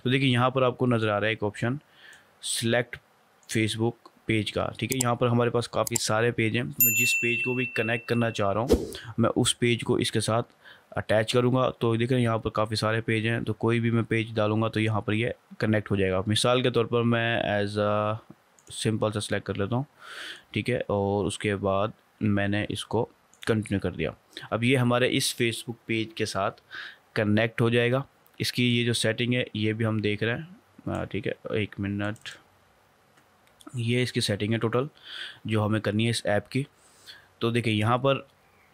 तो देखिए यहाँ पर आपको नज़र आ रहा है एक ऑप्शन सेलेक्ट फेसबुक पेज का ठीक है यहाँ पर हमारे पास काफ़ी सारे पेज हैं तो मैं जिस पेज को भी कनेक्ट करना चाह रहा हूँ मैं उस पेज को इसके साथ अटैच करूँगा तो देख रहे हैं यहाँ पर काफ़ी सारे पेज हैं तो कोई भी मैं पेज डालूँगा तो यहाँ पर ये यह कनेक्ट हो जाएगा मिसाल के तौर पर मैं एज सिंपल सा सिलेक्ट कर लेता हूँ ठीक है और उसके बाद मैंने इसको कंटिन्यू कर दिया अब ये हमारे इस फेसबुक पेज के साथ कनेक्ट हो जाएगा इसकी ये जो सेटिंग है ये भी हम देख रहे हैं ठीक है एक मिनट ये इसकी सेटिंग है टोटल जो हमें करनी है इस ऐप की तो देखिए यहाँ पर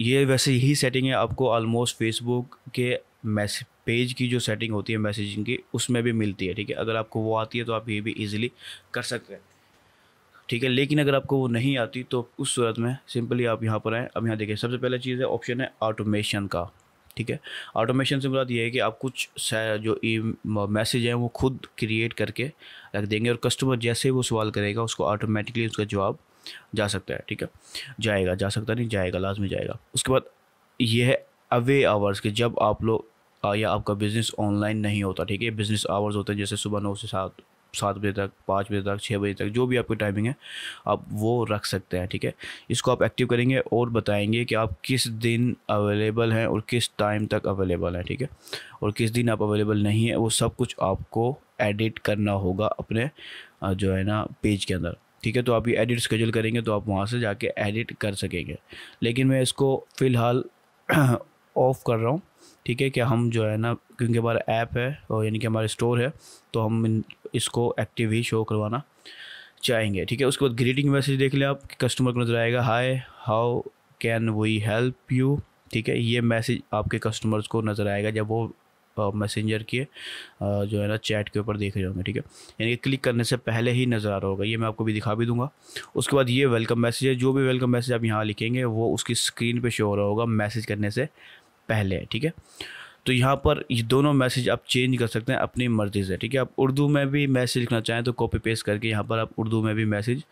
ये वैसे यही सेटिंग है आपको ऑलमोस्ट फेसबुक के मैसेज पेज की जो सेटिंग होती है मैसेजिंग की उसमें भी मिलती है ठीक है अगर आपको वो आती है तो आप ये भी ईजिली कर सकते हैं ठीक है लेकिन अगर आपको वो नहीं आती तो उस सूरत में सिंपली आप यहाँ पर आएँ अब यहाँ देखिए सबसे पहला चीज़ है ऑप्शन है ऑटोमेशन का ठीक है ऑटोमेशन से मुराद ये है कि आप कुछ जो मैसेज हैं वो खुद क्रिएट करके रख देंगे और कस्टमर जैसे ही वो सवाल करेगा उसको ऑटोमेटिकली उसका जवाब जा सकता है ठीक है जाएगा जा सकता नहीं जाएगा लाजमी जाएगा उसके बाद ये है अवे आवर्स के जब आप लोग या आपका बिज़नेस ऑनलाइन नहीं होता ठीक है बिज़नेस आवर्स होते हैं जैसे सुबह नौ से सात सात बजे तक पाँच बजे तक छः बजे तक जो भी आपकी टाइमिंग है आप वो रख सकते हैं ठीक है इसको आप एक्टिव करेंगे और बताएंगे कि आप किस दिन अवेलेबल हैं और किस टाइम तक अवेलेबल हैं ठीक है और किस दिन आप अवेलेबल नहीं है वो सब कुछ आपको एडिट करना होगा अपने जो है ना पेज के अंदर ठीक है तो आप ये एडिट स्कड्यूल करेंगे तो आप वहाँ से जाके एडिट कर सकेंगे लेकिन मैं इसको फ़िलहाल ऑफ़ कर रहा हूँ ठीक है कि हम जो है ना क्योंकि हमारा ऐप है और यानी कि हमारा स्टोर है तो हम इसको एक्टिव ही शो करवाना चाहेंगे ठीक है उसके बाद ग्रीटिंग मैसेज देख लें आप कस्टमर को नज़र आएगा hi how can we help you ठीक है ये मैसेज आपके कस्टमर्स को नज़र आएगा जब वो मैसेंजर के जो है ना चैट के ऊपर देख रहे होंगे ठीक है यानी कि क्लिक करने से पहले ही नज़र आ रहा होगा ये मैं आपको भी दिखा भी दूंगा उसके बाद ये वेलकम मैसेज है जो भी वेलकम मैसेज आप यहाँ लिखेंगे वो उसकी स्क्रीन पे शो हो रहा होगा मैसेज करने से पहले है ठीक है तो यहाँ पर ये दोनों मैसेज आप चेंज कर सकते हैं अपनी मर्ज़ी से ठीक है आप उर्दू में भी मैसेज लिखना चाहें तो कॉपी पेस्ट करके यहाँ पर आप उर्दू में भी मैसेज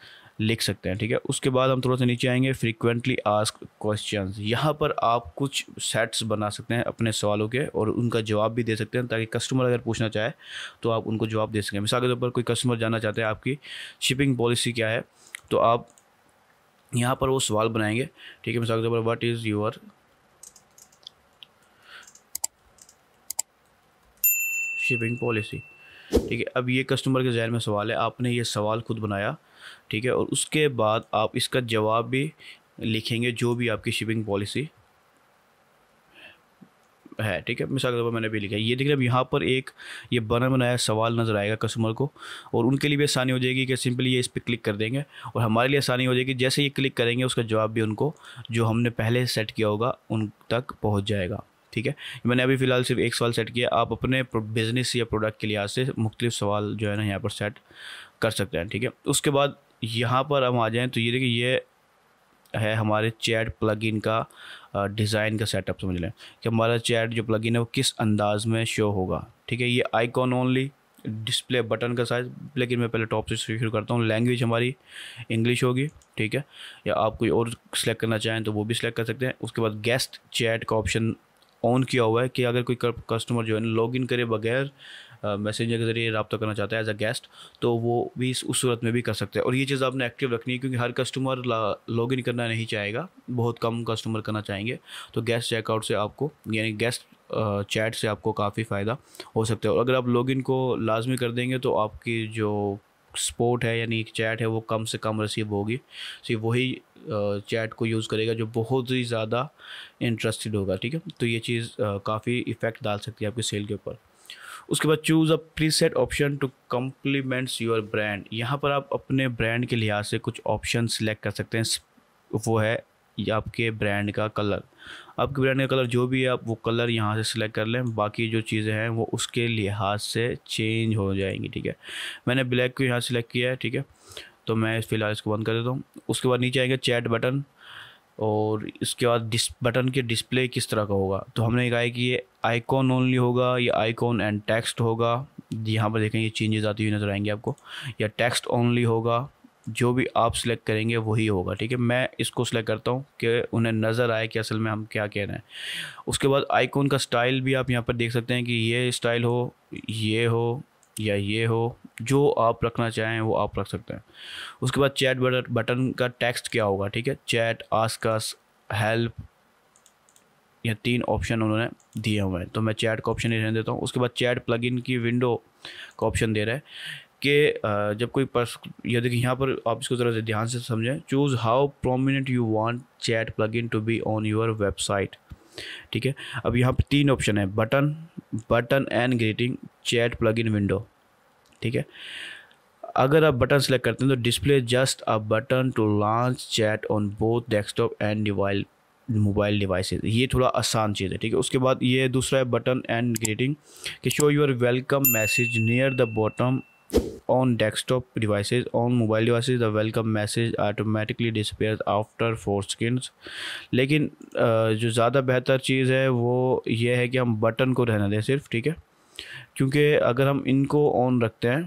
लिख सकते हैं ठीक है उसके बाद हम थोड़ा सा नीचे आएंगे फ्रीक्वेंटली आस्क क्वेश्चंस यहाँ पर आप कुछ सेट्स बना सकते हैं अपने सवालों के और उनका जवाब भी दे सकते हैं ताकि कस्टमर अगर पूछना चाहे तो आप उनको जवाब दे सकें मिसाल के तौर पर कोई कस्टमर जानना चाहते हैं आपकी शिपिंग पॉलिसी क्या है तो आप यहाँ पर वो सवाल बनाएंगे ठीक है मिसाल के तौर पर what is your shipping policy ठीक है अब ये कस्टमर के जहन में सवाल है आपने ये सवाल खुद बनाया ठीक है और उसके बाद आप इसका जवाब भी लिखेंगे जो भी आपकी शिपिंग पॉलिसी है ठीक है मिसाल के तौर पर मैंने भी लिखा है ये देखिए अब यहाँ पर एक ये बना बनाया सवाल नज़र आएगा कस्टमर को और उनके लिए भी आसानी हो जाएगी कि सिंपली ये इस पर क्लिक कर देंगे और हमारे लिए आसानी हो जाएगी जैसे ये क्लिक करेंगे उसका जवाब भी उनको जो हमने पहले सेट किया होगा उन तक पहुँच जाएगा ठीक है मैंने अभी फ़िलहाल सिर्फ एक सवाल सेट किया आप अपने बिज़नेस या प्रोडक्ट के लिहाज से मुख्तलिफ सवाल जो है ना यहाँ पर सेट कर सकते हैं ठीक है उसके बाद यहाँ पर हम आ जाएँ तो ये देखिए ये है हमारे चैट प्लगइन का डिज़ाइन का सेटअप समझ लें कि हमारा चैट जो प्लगइन है वो किस अंदाज में शो होगा ठीक है ये आइकॉन ओनली डिस्प्ले बटन का साइज लेकिन मैं पहले टॉप से शुरू करता हूँ लैंग्वेज हमारी इंग्लिश होगी ठीक है या आप कोई और सिलेक्ट करना चाहें तो वो भी सिलेक्ट कर सकते हैं उसके बाद गेस्ट चैट का ऑप्शन ऑन किया हुआ है कि अगर कोई कस्टमर जो है ना लॉग करे बगैर मैसेंजर के ज़रिए रबता करना चाहता है एज अ गेस्ट तो वो भी उस सूरत में भी कर सकते हैं और ये चीज़ आपने एक्टिव रखनी है क्योंकि हर कस्टमर लॉग इन करना नहीं चाहेगा बहुत कम कस्टमर करना चाहेंगे तो गेस्ट चेकआउट से आपको यानी गेस्ट चैट से आपको काफ़ी फ़ायदा हो सकता है और अगर आप लॉग को लाजमी कर देंगे तो आपकी जो स्पोर्ट है यानी एक चैट है वो कम से कम रिसीव होगी सिर्फ वही चैट को यूज़ करेगा जो बहुत ही ज़्यादा इंटरेस्टेड होगा ठीक है तो ये चीज़ काफ़ी इफ़ेक्ट डाल सकती है आपके सेल के ऊपर उसके बाद choose a preset option to complements your brand यहाँ पर आप अपने ब्रांड के लिहाज से कुछ ऑप्शन सिलेक्ट कर सकते हैं वो है आपके ब्रांड का कलर आपके ब्रांड का कलर जो भी है आप वो कलर यहाँ से सिलेक्ट कर लें बाकी जो चीज़ें हैं वो उसके लिहाज से चेंज हो जाएंगी ठीक है मैंने ब्लैक को यहाँ सेलेक्ट किया है ठीक है तो मैं फ़िलहाल इसको बंद कर देता हूँ उसके बाद नीचे आएंगे चैट बटन और इसके बाद डिस बटन के डिस्प्ले किस तरह का होगा तो हमने कहा है कि ये आइकॉन ओनली होगा या आइकॉन एंड टेक्स्ट होगा यहाँ पर देखें ये चेंजेस आती हुई नज़र आएंगे आपको या टेक्स्ट ओनली होगा जो भी आप सिलेक्ट करेंगे वही होगा ठीक है मैं इसको सिलेक्ट करता हूँ कि उन्हें नज़र आए कि असल में हम क्या कह रहे हैं उसके बाद आइकॉन का स्टाइल भी आप यहाँ पर देख सकते हैं कि ये स्टाइल हो ये हो या ये हो जो आप रखना चाहें वो आप रख सकते हैं उसके बाद चैट बटन का टेक्स्ट क्या होगा ठीक है चैट आसकस हेल्प या तीन ऑप्शन उन्होंने दिए हुए हैं तो मैं चैट का ऑप्शन ही रहने देता हूँ उसके बाद चैट प्लगइन की विंडो का ऑप्शन दे रहा है कि जब कोई पर्स या देखिए यहाँ पर आप इसको ज़रा ध्यान से समझें choose how prominent you want chat plugin to be on your website ठीक है अब यहाँ पर तीन ऑप्शन है button button and greeting chat plugin window ठीक है अगर आप बटन सेलेक्ट करते हैं तो display just a button to launch chat on both desktop and device mobile device ये थोड़ा आसान चीज़ है ठीक है उसके बाद ये दूसरा है बटन एंड ग्रीटिंग कि show your welcome message near the bottom on desktop devices on mobile devices the welcome message automatically disappears after four seconds लेकिन जो ज़्यादा बेहतर चीज़ है वो ये है कि हम बटन को रहने दें सिर्फ ठीक है क्योंकि अगर हम इनको ऑन रखते हैं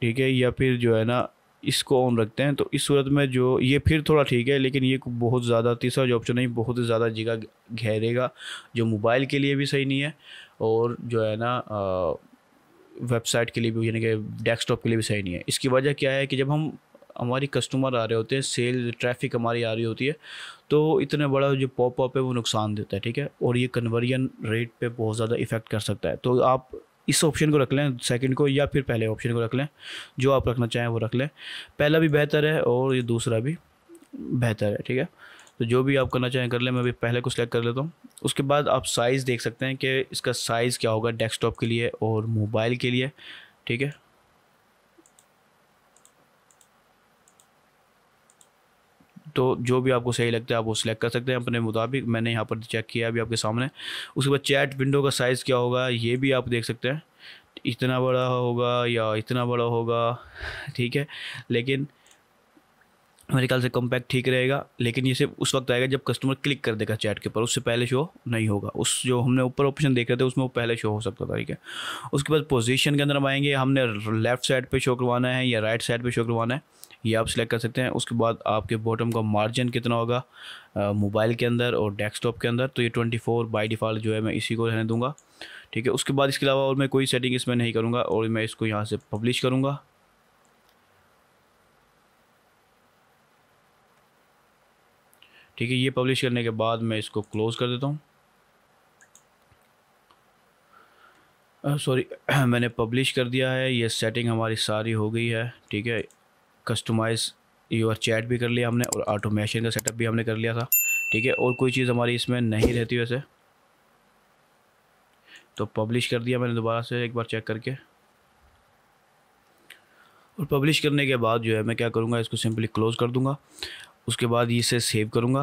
ठीक है या फिर जो है ना इसको ऑन रखते हैं तो इस सूरत में जो ये फिर थोड़ा ठीक है लेकिन ये बहुत ज़्यादा तीसरा जो ऑप्शन नहीं बहुत ज़्यादा जगह घेरेगा जो मोबाइल के लिए भी सही नहीं है और जो है ना वेबसाइट के लिए भी यानी कि डेस्कटॉप के लिए भी सही नहीं है इसकी वजह क्या है कि जब हम हमारी कस्टमर आ रहे होते हैं सेल ट्रैफिक हमारी आ रही होती है तो इतना बड़ा जो पॉप अप है वो नुकसान देता है ठीक है और ये कन्वर्जन रेट पे बहुत ज़्यादा इफ़ेक्ट कर सकता है तो आप इस ऑप्शन को रख लें सेकंड को या फिर पहले ऑप्शन को रख लें जो आप रखना चाहें वो रख लें पहला भी बेहतर है और ये दूसरा भी बेहतर है ठीक है तो जो भी आप करना चाहें कर लें मैं अभी पहले को सिलेक्ट कर लेता हूँ उसके बाद आप साइज़ देख सकते हैं कि इसका साइज़ क्या होगा डेस्कटॉप के लिए और मोबाइल के लिए ठीक है तो जो भी आपको सही लगता है आप वो सिलेक्ट कर सकते हैं अपने मुताबिक मैंने यहाँ पर चेक किया अभी आपके सामने उसके बाद चैट विंडो का साइज़ क्या होगा ये भी आप देख सकते हैं इतना बड़ा होगा या इतना बड़ा होगा ठीक है लेकिन मेरे ख्याल से कॉम्पैक्ट ठीक रहेगा लेकिन ये सिर्फ उस वक्त आएगा जब कस्टमर क्लिक कर देगा चैट के ऊपर उससे पहले शो नहीं होगा उस जो हमने ऊपर ऑप्शन देख रहे थे उसमें वो पहले शो हो सकता था ठीक है उसके बाद पोजीशन के अंदर हम आएंगे हमने लेफ्ट साइड पे शो करवाना है या राइट साइड पे शो करवाना है ये आप सिलेक्ट कर सकते हैं उसके बाद आपके बॉटम का मार्जिन कितना होगा मोबाइल के अंदर और डेस्कटॉप के अंदर तो ये ट्वेंटी फोर बाई डिफ़ॉल्ट जो है मैं इसी को रहने दूँगा ठीक है उसके बाद इसके अलावा और मैं कोई सेटिंग इसमें नहीं करूँगा और मैं इसको यहाँ से पब्लिश करूँगा ठीक है ये पब्लिश करने के बाद मैं इसको क्लोज़ कर देता हूँ सॉरी मैंने पब्लिश कर दिया है ये सेटिंग हमारी सारी हो गई है ठीक है कस्टमाइज़ योर चैट भी कर लिया हमने और ऑटोमेशन का सेटअप भी हमने कर लिया था ठीक है और कोई चीज़ हमारी इसमें नहीं रहती वैसे तो पब्लिश कर दिया मैंने दोबारा से एक बार चेक करके और पब्लिश करने के बाद जो है मैं क्या करूँगा इसको सिंपली क्लोज़ कर दूँगा उसके बाद इसे सेव करूँगा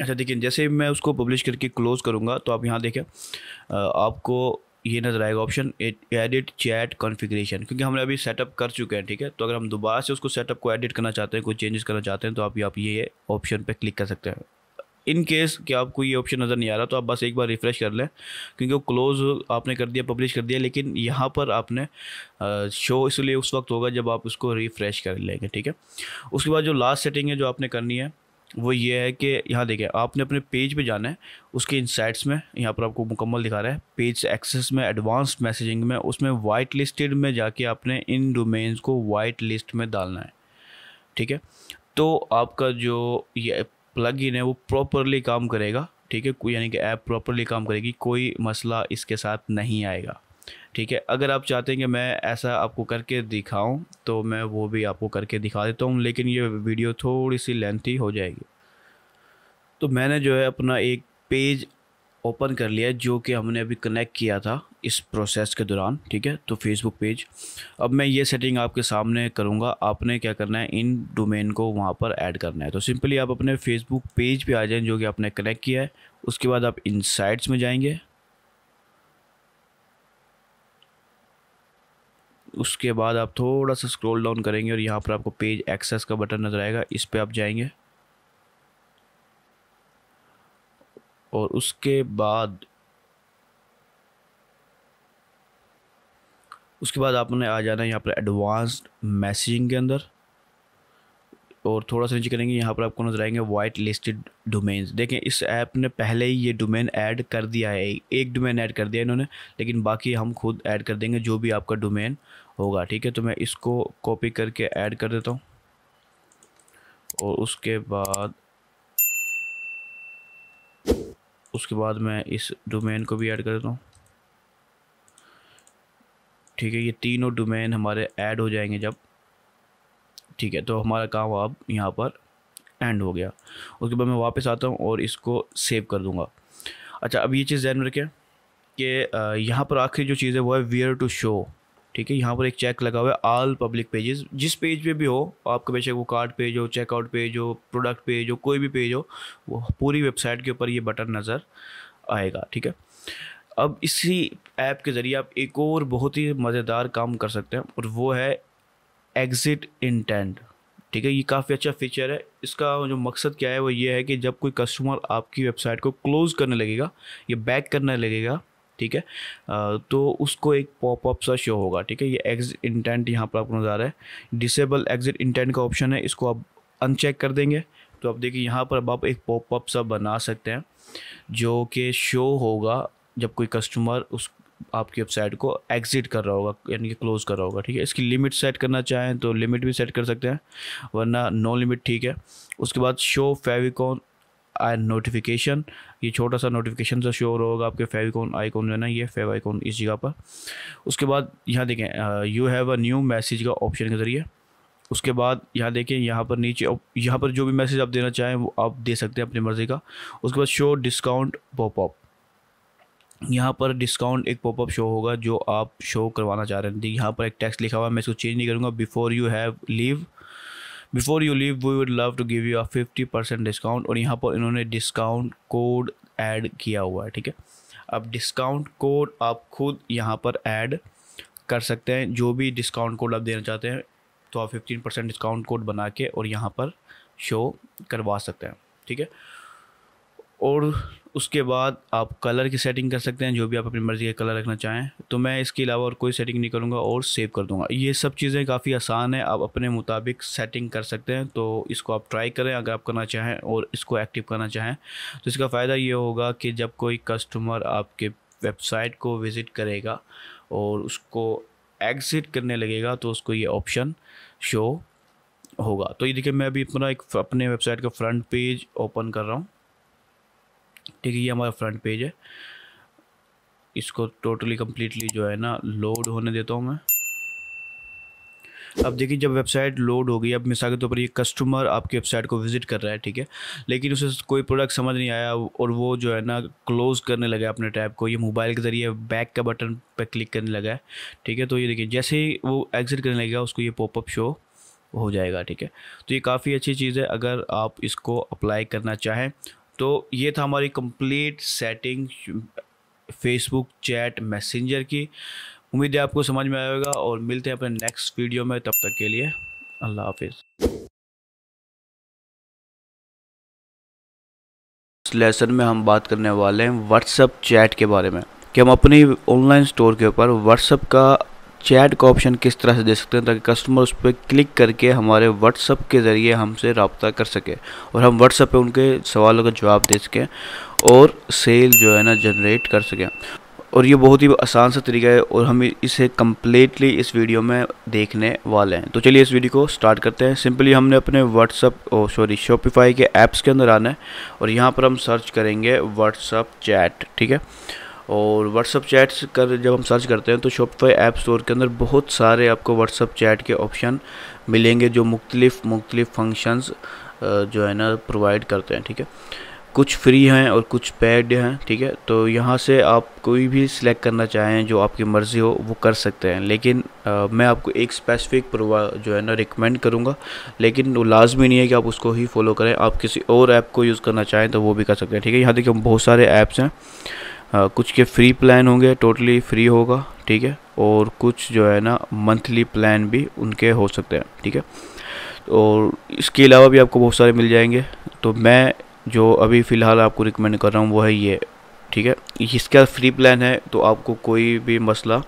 अच्छा देखिए जैसे मैं उसको पब्लिश करके क्लोज़ करूँगा तो आप यहाँ देखें आपको ये नज़र आएगा ऑप्शन एडिट चैट कॉन्फ़िगरेशन क्योंकि हमने अभी सेटअप कर चुके हैं ठीक है तो अगर हम दोबारा से उसको सेटअप को एडिट करना चाहते हैं कोई चेंजेस करना चाहते हैं तो आप आप ये ऑप्शन पे क्लिक कर सकते हैं इन केस कि आपको ये ऑप्शन नज़र नहीं आ रहा तो आप बस एक बार रिफ़्रेश कर लें क्योंकि वो क्लोज़ आपने कर दिया पब्लिश कर दिया लेकिन यहाँ पर आपने शो इसलिए उस वक्त होगा जब आप उसको रिफ़्रेश कर लेंगे ठीक है उसके बाद जो लास्ट सेटिंग है जो आपने करनी है वो ये है कि यहाँ देखें आपने अपने पेज पे जाना है उसके इनसाइट्स में यहाँ पर आपको मुकम्मल दिखा रहा है पेज एक्सेस में एडवांस मैसेजिंग में उसमें वाइट लिस्टेड में जाके आपने इन डोमेन्स को वाइट लिस्ट में डालना है ठीक है तो आपका जो ये प्लग इन है वो प्रॉपरली काम करेगा ठीक है यानी कि ऐप प्रॉपरली काम करेगी कोई मसला इसके साथ नहीं आएगा ठीक है अगर आप चाहते हैं कि मैं ऐसा आपको करके दिखाऊं तो मैं वो भी आपको करके दिखा देता हूं लेकिन ये वीडियो थोड़ी सी लेंथी हो जाएगी तो मैंने जो है अपना एक पेज ओपन कर लिया जो कि हमने अभी कनेक्ट किया था इस प्रोसेस के दौरान ठीक है तो फेसबुक पेज अब मैं ये सेटिंग आपके सामने करूँगा आपने क्या करना है इन डोमेन को वहाँ पर ऐड करना है तो सिंपली आप अपने फेसबुक पेज पे आ जाएं जो कि आपने कनेक्ट किया है उसके बाद आप इनसाइट्स में जाएंगे उसके बाद आप थोड़ा सा स्क्रॉल डाउन करेंगे और यहाँ पर आपको पेज एक्सेस का बटन नज़र आएगा इस पर आप जाएंगे और उसके बाद उसके बाद आपने आ जाना है यहाँ पर एडवांस्ड मैसेजिंग के अंदर और थोड़ा सा नीचे करेंगे यहाँ पर आपको नजर आएंगे वाइट लिस्टेड डोमेन्स देखें इस ऐप ने पहले ही ये डोमेन ऐड कर दिया है एक डोमेन ऐड कर दिया इन्होंने लेकिन बाकी हम खुद ऐड कर देंगे जो भी आपका डोमेन होगा ठीक है तो मैं इसको कॉपी करके ऐड कर देता हूँ और उसके बाद उसके बाद मैं इस डोमेन को भी ऐड कर देता हूँ ठीक है ये तीनों डोमेन हमारे ऐड हो जाएंगे जब ठीक है तो हमारा काम अब यहाँ पर एंड हो गया उसके बाद मैं वापस आता हूँ और इसको सेव कर दूँगा अच्छा अब ये चीज़ ध्यान में रखें कि यहाँ पर आखिरी जो चीज़ है वो है वेयर टू शो ठीक है यहाँ पर एक चेक लगा हुआ है आल पब्लिक पेजेस जिस पेज पे भी हो आपका बेशक वो कार्ड पेज हो चेकआउट पेज हो प्रोडक्ट पेज हो कोई भी पेज हो वो पूरी वेबसाइट के ऊपर ये बटन नज़र आएगा ठीक है अब इसी ऐप के ज़रिए आप एक और बहुत ही मज़ेदार काम कर सकते हैं और वो है एग्ज़िट इंटेंट ठीक है ये काफ़ी अच्छा फीचर है इसका जो मकसद क्या है वो ये है कि जब कोई कस्टमर आपकी वेबसाइट को क्लोज़ करने लगेगा या बैक करने लगेगा ठीक है तो उसको एक पॉपअप सा शो होगा ठीक है ये एग्जिट इंटेंट यहाँ पर आपको नज़र आ रहा है डिसेबल एग्जिट इंटेंट का ऑप्शन है इसको आप अनचेक कर देंगे तो आप देखिए यहाँ पर अब आप एक पॉपअप सा बना सकते हैं जो कि शो होगा जब कोई कस्टमर उस आपकी वेबसाइट को एग्जिट कर रहा होगा यानी कि क्लोज़ कर रहा होगा ठीक है इसकी लिमिट सेट करना चाहें तो लिमिट भी सेट कर सकते हैं वरना नो लिमिट ठीक है उसके बाद शो फेविकॉन आई नोटिफिकेशन ये छोटा सा नोटिफिकेशन सा शो होगा आपके फेविकॉन आइकॉन जो है ना ये फेव आइकॉन इस जगह पर उसके बाद यहाँ देखें you have a new message का ऑप्शन के ज़रिए उसके बाद यहाँ देखें यहाँ पर नीचे यहाँ पर जो भी मैसेज आप देना चाहें वो आप दे सकते हैं अपनी मर्ज़ी का उसके बाद शो डिस्काउंट पॉपअप यहाँ पर डिस्काउंट एक पॉपअप शो होगा जो आप शो करवाना चाह रहे हैं यहाँ पर एक टैक्स लिखा हुआ है मैं इसको चेंज नहीं करूँगा before you have leave before you leave we would love to give you a fifty percent discount और यहाँ पर इन्होंने डिस्काउंट कोड ऐड किया हुआ है ठीक है अब डिस्काउंट कोड आप खुद यहाँ पर ऐड कर सकते हैं जो भी डिस्काउंट कोड आप देना चाहते हैं तो आप फिफ्टीन परसेंट डिस्काउंट कोड बना के और यहाँ पर शो करवा सकते हैं ठीक है और उसके बाद आप कलर की सेटिंग कर सकते हैं जो भी आप अपनी मर्ज़ी का कलर रखना चाहें तो मैं इसके अलावा और कोई सेटिंग नहीं करूँगा और सेव कर दूँगा ये सब चीज़ें काफ़ी आसान है आप अपने मुताबिक सेटिंग कर सकते हैं तो इसको आप ट्राई करें अगर आप करना चाहें और इसको एक्टिव करना चाहें तो इसका फ़ायदा ये होगा कि जब कोई कस्टमर आपके वेबसाइट को विज़िट करेगा और उसको एग्ज़िट करने लगेगा तो उसको ये ऑप्शन शो होगा तो ये देखिए मैं अभी अपना एक अपने वेबसाइट का फ्रंट पेज ओपन कर रहा हूँ ठीक है ये हमारा फ्रंट पेज है इसको टोटली कम्प्लीटली जो है ना लोड होने देता हूँ मैं अब देखिए जब वेबसाइट लोड हो गई अब मिसाल के तौर तो पर ये कस्टमर आपकी वेबसाइट को विजिट कर रहा है ठीक है लेकिन उसे कोई प्रोडक्ट समझ नहीं आया और वो जो है ना क्लोज़ करने लगा अपने टैब को ये मोबाइल के ज़रिए बैक का बटन पर क्लिक करने लगा है ठीक है तो ये देखिए जैसे ही वो एग्ज़िट करने लगेगा उसको ये पॉपअप शो हो जाएगा ठीक है तो ये काफ़ी अच्छी चीज़ है अगर आप इसको अप्लाई करना चाहें तो ये था हमारी complete setting Facebook chat messenger की उम्मीद है आपको समझ में आएगा और मिलते हैं अपने नेक्स्ट वीडियो में तब तक के लिए अल्लाह हाफिज़ इस लेसन में हम बात करने वाले हैं व्हाट्सएप चैट के बारे में कि हम अपनी ऑनलाइन स्टोर के ऊपर व्हाट्सएप का चैट का ऑप्शन किस तरह से दे सकते हैं ताकि कस्टमर उस पर क्लिक करके हमारे व्हाट्सअप के ज़रिए हमसे रबता कर सके और हम व्हाट्सअप पे उनके सवालों का जवाब दे सकें और सेल जो है ना जनरेट कर सकें और ये बहुत ही आसान सा तरीका है और हम इसे कम्प्लीटली इस वीडियो में देखने वाले हैं तो चलिए इस वीडियो को स्टार्ट करते हैं सिंपली हमने अपने व्हाट्सअप सॉरी शॉपिफाई के ऐप्स के अंदर आना है और यहाँ पर हम सर्च करेंगे व्हाट्सअप चैट ठीक है और व्हाट्सअप चैट्स कर जब हम सर्च करते हैं तो शॉपिफाई ऐप स्टोर के अंदर बहुत सारे आपको व्हाट्सअप चैट के ऑप्शन मिलेंगे जो मुख्तलिफ मुख्तलिफ फंक्शंस जो है ना प्रोवाइड करते हैं ठीक है कुछ फ्री हैं और कुछ पेड हैं ठीक है तो यहाँ से आप कोई भी सिलेक्ट करना चाहें जो आपकी मर्ज़ी हो वो कर सकते हैं लेकिन आ, मैं आपको एक स्पेसिफिक जो है ना रिकमेंड करूँगा लेकिन वो लाजमी नहीं है कि आप उसको ही फॉलो करें आप किसी और ऐप को यूज़ करना चाहें तो वो भी कर सकते हैं ठीक है यहाँ देखिए बहुत सारे ऐप्स हैं आ, कुछ के फ्री प्लान होंगे टोटली फ्री होगा ठीक है और कुछ जो है ना मंथली प्लान भी उनके हो सकते हैं ठीक है और इसके अलावा भी आपको बहुत सारे मिल जाएंगे तो मैं जो अभी फ़िलहाल आपको रिकमेंड कर रहा हूँ वो है ये ठीक है इसका फ्री प्लान है तो आपको कोई भी मसला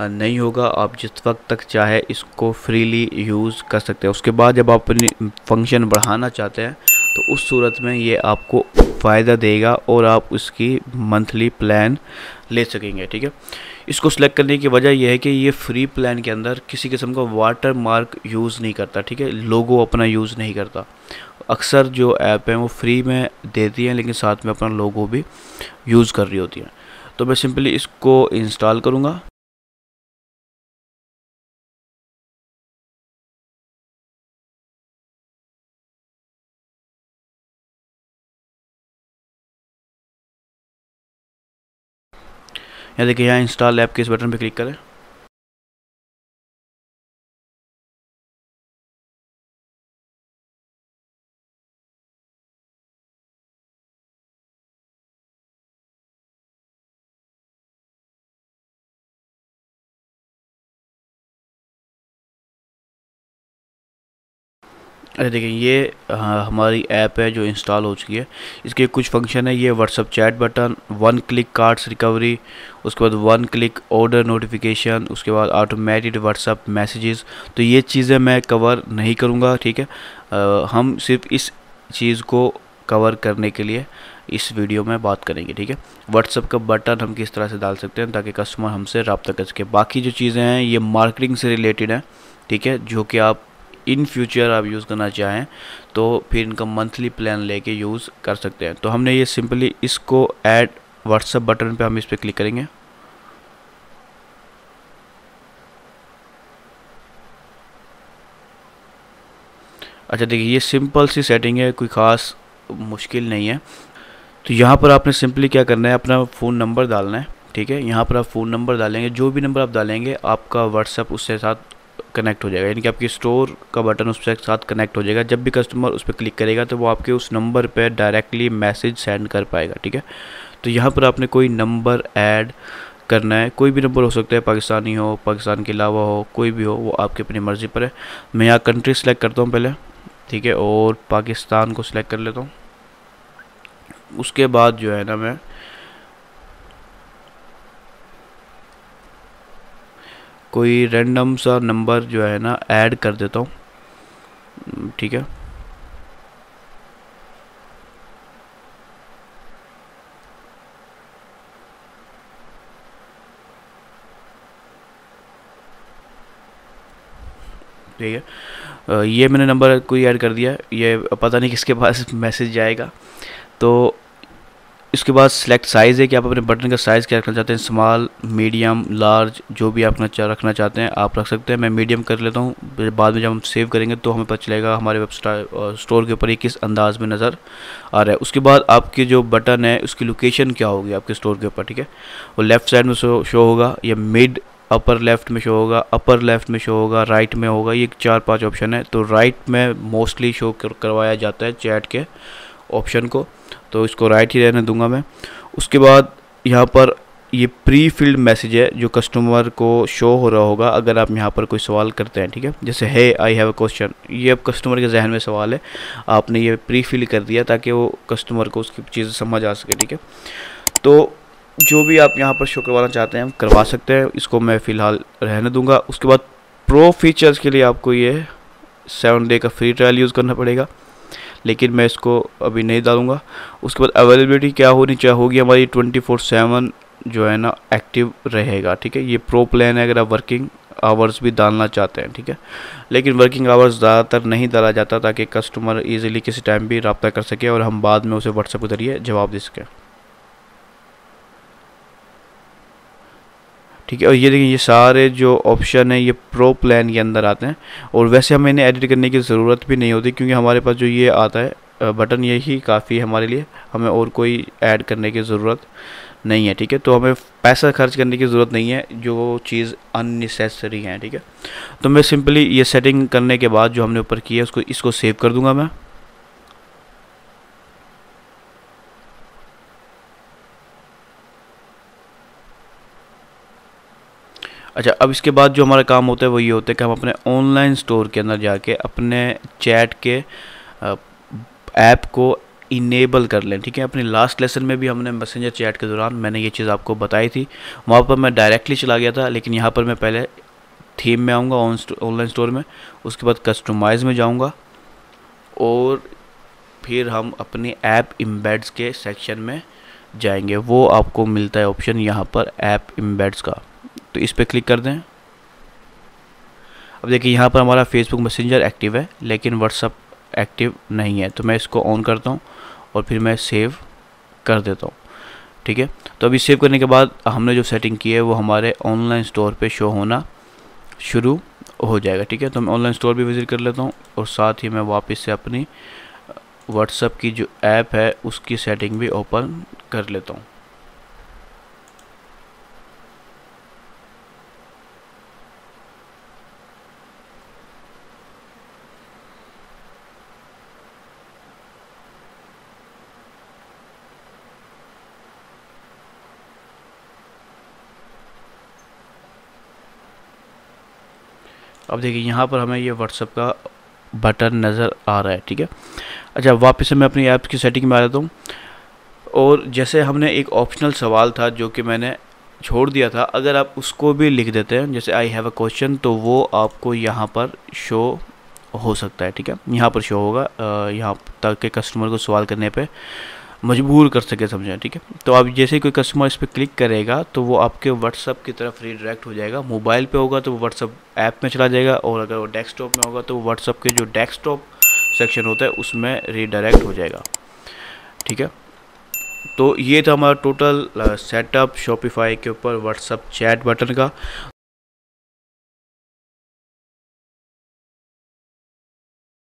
नहीं होगा आप जिस वक्त तक चाहे इसको फ्रीली यूज़ कर सकते हैं उसके बाद जब आप अपनी फंक्शन बढ़ाना चाहते हैं तो उस सूरत में ये आपको फ़ायदा देगा और आप उसकी मंथली प्लान ले सकेंगे ठीक है इसको सिलेक्ट करने की वजह यह है कि ये फ्री प्लान के अंदर किसी किस्म का वाटर मार्क यूज़ नहीं करता ठीक है लोगो अपना यूज़ नहीं करता अक्सर जो ऐप हैं वो फ्री में देती हैं लेकिन साथ में अपना लोगो भी यूज़ कर रही होती हैं तो मैं सिंपली इसको इंस्टॉल करूँगा या देखिए यहाँ इंस्टॉल ऐप के इस बटन पर क्लिक करें अरे देखिए ये हमारी ऐप है जो इंस्टॉल हो चुकी है इसके कुछ फंक्शन है ये WhatsApp chat button one click carts recovery उसके बाद वन क्लिक ऑर्डर नोटिफिकेशन उसके बाद ऑटोमेटेड व्हाट्सअप मैसेजेस तो ये चीज़ें मैं कवर नहीं करूँगा ठीक है आ, हम सिर्फ इस चीज़ को कवर करने के लिए इस वीडियो में बात करेंगे ठीक है व्हाट्सअप का बटन हम किस तरह से डाल सकते हैं ताकि कस्टमर हमसे रबता कर सके बाकी जो चीज़ें हैं ये मार्केटिंग से रिलेटेड हैं ठीक है जो कि आप इन फ्यूचर आप यूज़ करना चाहें तो फिर इनका मंथली प्लान लेके यूज़ कर सकते हैं तो हमने ये सिंपली इसको ऐड व्हाट्सअप बटन पे हम इस पर क्लिक करेंगे अच्छा देखिए ये सिंपल सी सेटिंग है कोई ख़ास मुश्किल नहीं है तो यहाँ पर आपने सिंपली क्या करना है अपना फ़ोन नंबर डालना है ठीक है यहाँ पर आप फ़ोन नंबर डालेंगे जो भी नंबर आप डालेंगे आपका व्हाट्सअप उसके साथ कनेक्ट हो जाएगा यानी कि आपकी स्टोर का बटन पर साथ कनेक्ट हो जाएगा जब भी कस्टमर उस पर क्लिक करेगा तो वो आपके उस नंबर पर डायरेक्टली मैसेज सेंड कर पाएगा ठीक है तो यहाँ पर आपने कोई नंबर ऐड करना है कोई भी नंबर हो सकता है पाकिस्तानी हो पाकिस्तान के अलावा हो कोई भी हो वो आपकी अपनी मर्ज़ी पर है मैं यहाँ कंट्री सेलेक्ट करता हूँ पहले ठीक है और पाकिस्तान को सिलेक्ट कर लेता हूँ उसके बाद जो है ना मैं कोई रैंडम सा नंबर जो है ना ऐड कर देता हूँ हम्म, ठीक है ठीक है ये मैंने नंबर कोई ऐड कर दिया ये पता नहीं किसके पास मैसेज जाएगा तो इसके बाद सेलेक्ट साइज़ है कि आप अपने बटन का साइज़ क्या रखना चाहते हैं स्मॉल मीडियम लार्ज जो भी आप रखना चाहते हैं आप रख सकते हैं मैं मीडियम कर लेता हूँ बाद में जब हम सेव करेंगे तो हमें पता चलेगा हमारे वेब स्टोर के ऊपर ये किस अंदाज़ में नज़र आ रहा है उसके बाद आपके जो बटन है उसकी लोकेशन क्या होगी आपके स्टोर के ऊपर ठीक है वो लेफ़्ट साइड में शो होगा या मिड अपर लेफ़्ट में शो होगा अपर लेफ़्ट में शो होगा राइट में होगा ये चार पांच ऑप्शन है तो राइट में मोस्टली शो करवाया जाता है चैट के ऑप्शन को तो इसको राइट ही रहने दूंगा मैं उसके बाद यहाँ पर ये प्री फिल्ड मैसेज है जो कस्टमर को शो हो रहा होगा अगर आप यहाँ पर कोई सवाल करते हैं ठीक है जैसे है आई हैव अ क्वेश्चन ये अब कस्टमर के जहन में सवाल है आपने ये प्री फिल कर दिया ताकि वो कस्टमर को उसकी चीज़ समझ आ सके ठीक है तो जो भी आप यहाँ पर शो करवाना चाहते हैं करवा सकते हैं इसको मैं फ़िलहाल रहने दूँगा उसके बाद प्रो फीचर्स के लिए आपको ये सेवन डे का फ्री ट्रायल यूज़ करना पड़ेगा लेकिन मैं इसको अभी नहीं डालूँगा उसके बाद अवेलेबिलिटी क्या होनी चाहिए होगी हमारी ट्वेंटी फोर सेवन जो है ना एक्टिव रहेगा ठीक है ये प्रो प्लान है अगर आप वर्किंग आवर्स भी डालना चाहते हैं ठीक है लेकिन वर्किंग आवर्स ज़्यादातर नहीं डाला जाता ताकि कस्टमर ईज़िली किसी टाइम भी रबता कर सके और हम बाद में उसे व्हाट्सएप के जरिए जवाब दे सकें ठीक है और ये देखिए ये सारे जो ऑप्शन है ये प्रो प्लान के अंदर आते हैं और वैसे हमें इन्हें एडिट करने की ज़रूरत भी नहीं होती क्योंकि हमारे पास जो ये आता है बटन यही काफ़ी है हमारे लिए हमें और कोई ऐड करने की ज़रूरत नहीं है ठीक है तो हमें पैसा खर्च करने की ज़रूरत नहीं है जो चीज़ अननेसेसरी है ठीक है तो मैं सिंपली ये सेटिंग करने के बाद जो हमने ऊपर किया है उसको इसको सेव कर दूंगा मैं अच्छा अब इसके बाद जो हमारा काम होता है वो ये होता है कि हम अपने ऑनलाइन स्टोर के अंदर जाके अपने चैट के ऐप को इनेबल कर लें ठीक है अपने लास्ट लेसन में भी हमने मैसेंजर चैट के दौरान मैंने ये चीज़ आपको बताई थी वहाँ पर मैं डायरेक्टली चला गया था लेकिन यहाँ पर मैं पहले थीम में आऊँगा ऑनलाइन स्टोर में उसके बाद कस्टमाइज़ में जाऊँगा और फिर हम अपने ऐप इम्बेड्स के सेक्शन में जाएंगे वो आपको मिलता है ऑप्शन यहाँ पर ऐप इम्बेड्स का तो इस पर क्लिक कर दें अब देखिए यहाँ पर हमारा फेसबुक मैसेंजर एक्टिव है लेकिन व्हाट्सअप एक्टिव नहीं है तो मैं इसको ऑन करता हूँ और फिर मैं सेव कर देता हूँ ठीक है तो अभी सेव करने के बाद हमने जो सेटिंग की है वो हमारे ऑनलाइन स्टोर पे शो होना शुरू हो जाएगा ठीक है तो मैं ऑनलाइन स्टोर भी विज़िट कर लेता हूँ और साथ ही मैं वापस से अपनी व्हाट्सअप की जो ऐप है उसकी सेटिंग भी ओपन कर लेता हूँ अब देखिए यहाँ पर हमें ये व्हाट्सअप का बटन नज़र आ रहा है ठीक है अच्छा वापस से मैं अपनी ऐप की सेटिंग में आ जाता हूँ और जैसे हमने एक ऑप्शनल सवाल था जो कि मैंने छोड़ दिया था अगर आप उसको भी लिख देते हैं जैसे आई हैव अ क्वेश्चन तो वो आपको यहाँ पर शो हो सकता है ठीक है यहाँ पर शो होगा यहाँ तक के कस्टमर को सवाल करने पे मजबूर कर सके समझें ठीक है तो आप जैसे कोई कस्टमर इस पर क्लिक करेगा तो वो आपके व्हाट्सअप की तरफ रीडायरेक्ट हो जाएगा मोबाइल पे होगा तो वो व्हाट्सअप ऐप में चला जाएगा और अगर वो डेस्कटॉप में होगा तो वो व्हाट्सअप के जो डेस्कटॉप सेक्शन होता है उसमें रीडायरेक्ट हो जाएगा ठीक है तो ये था हमारा टोटल सेटअप शॉपिफाई के ऊपर व्हाट्सअप चैट बटन का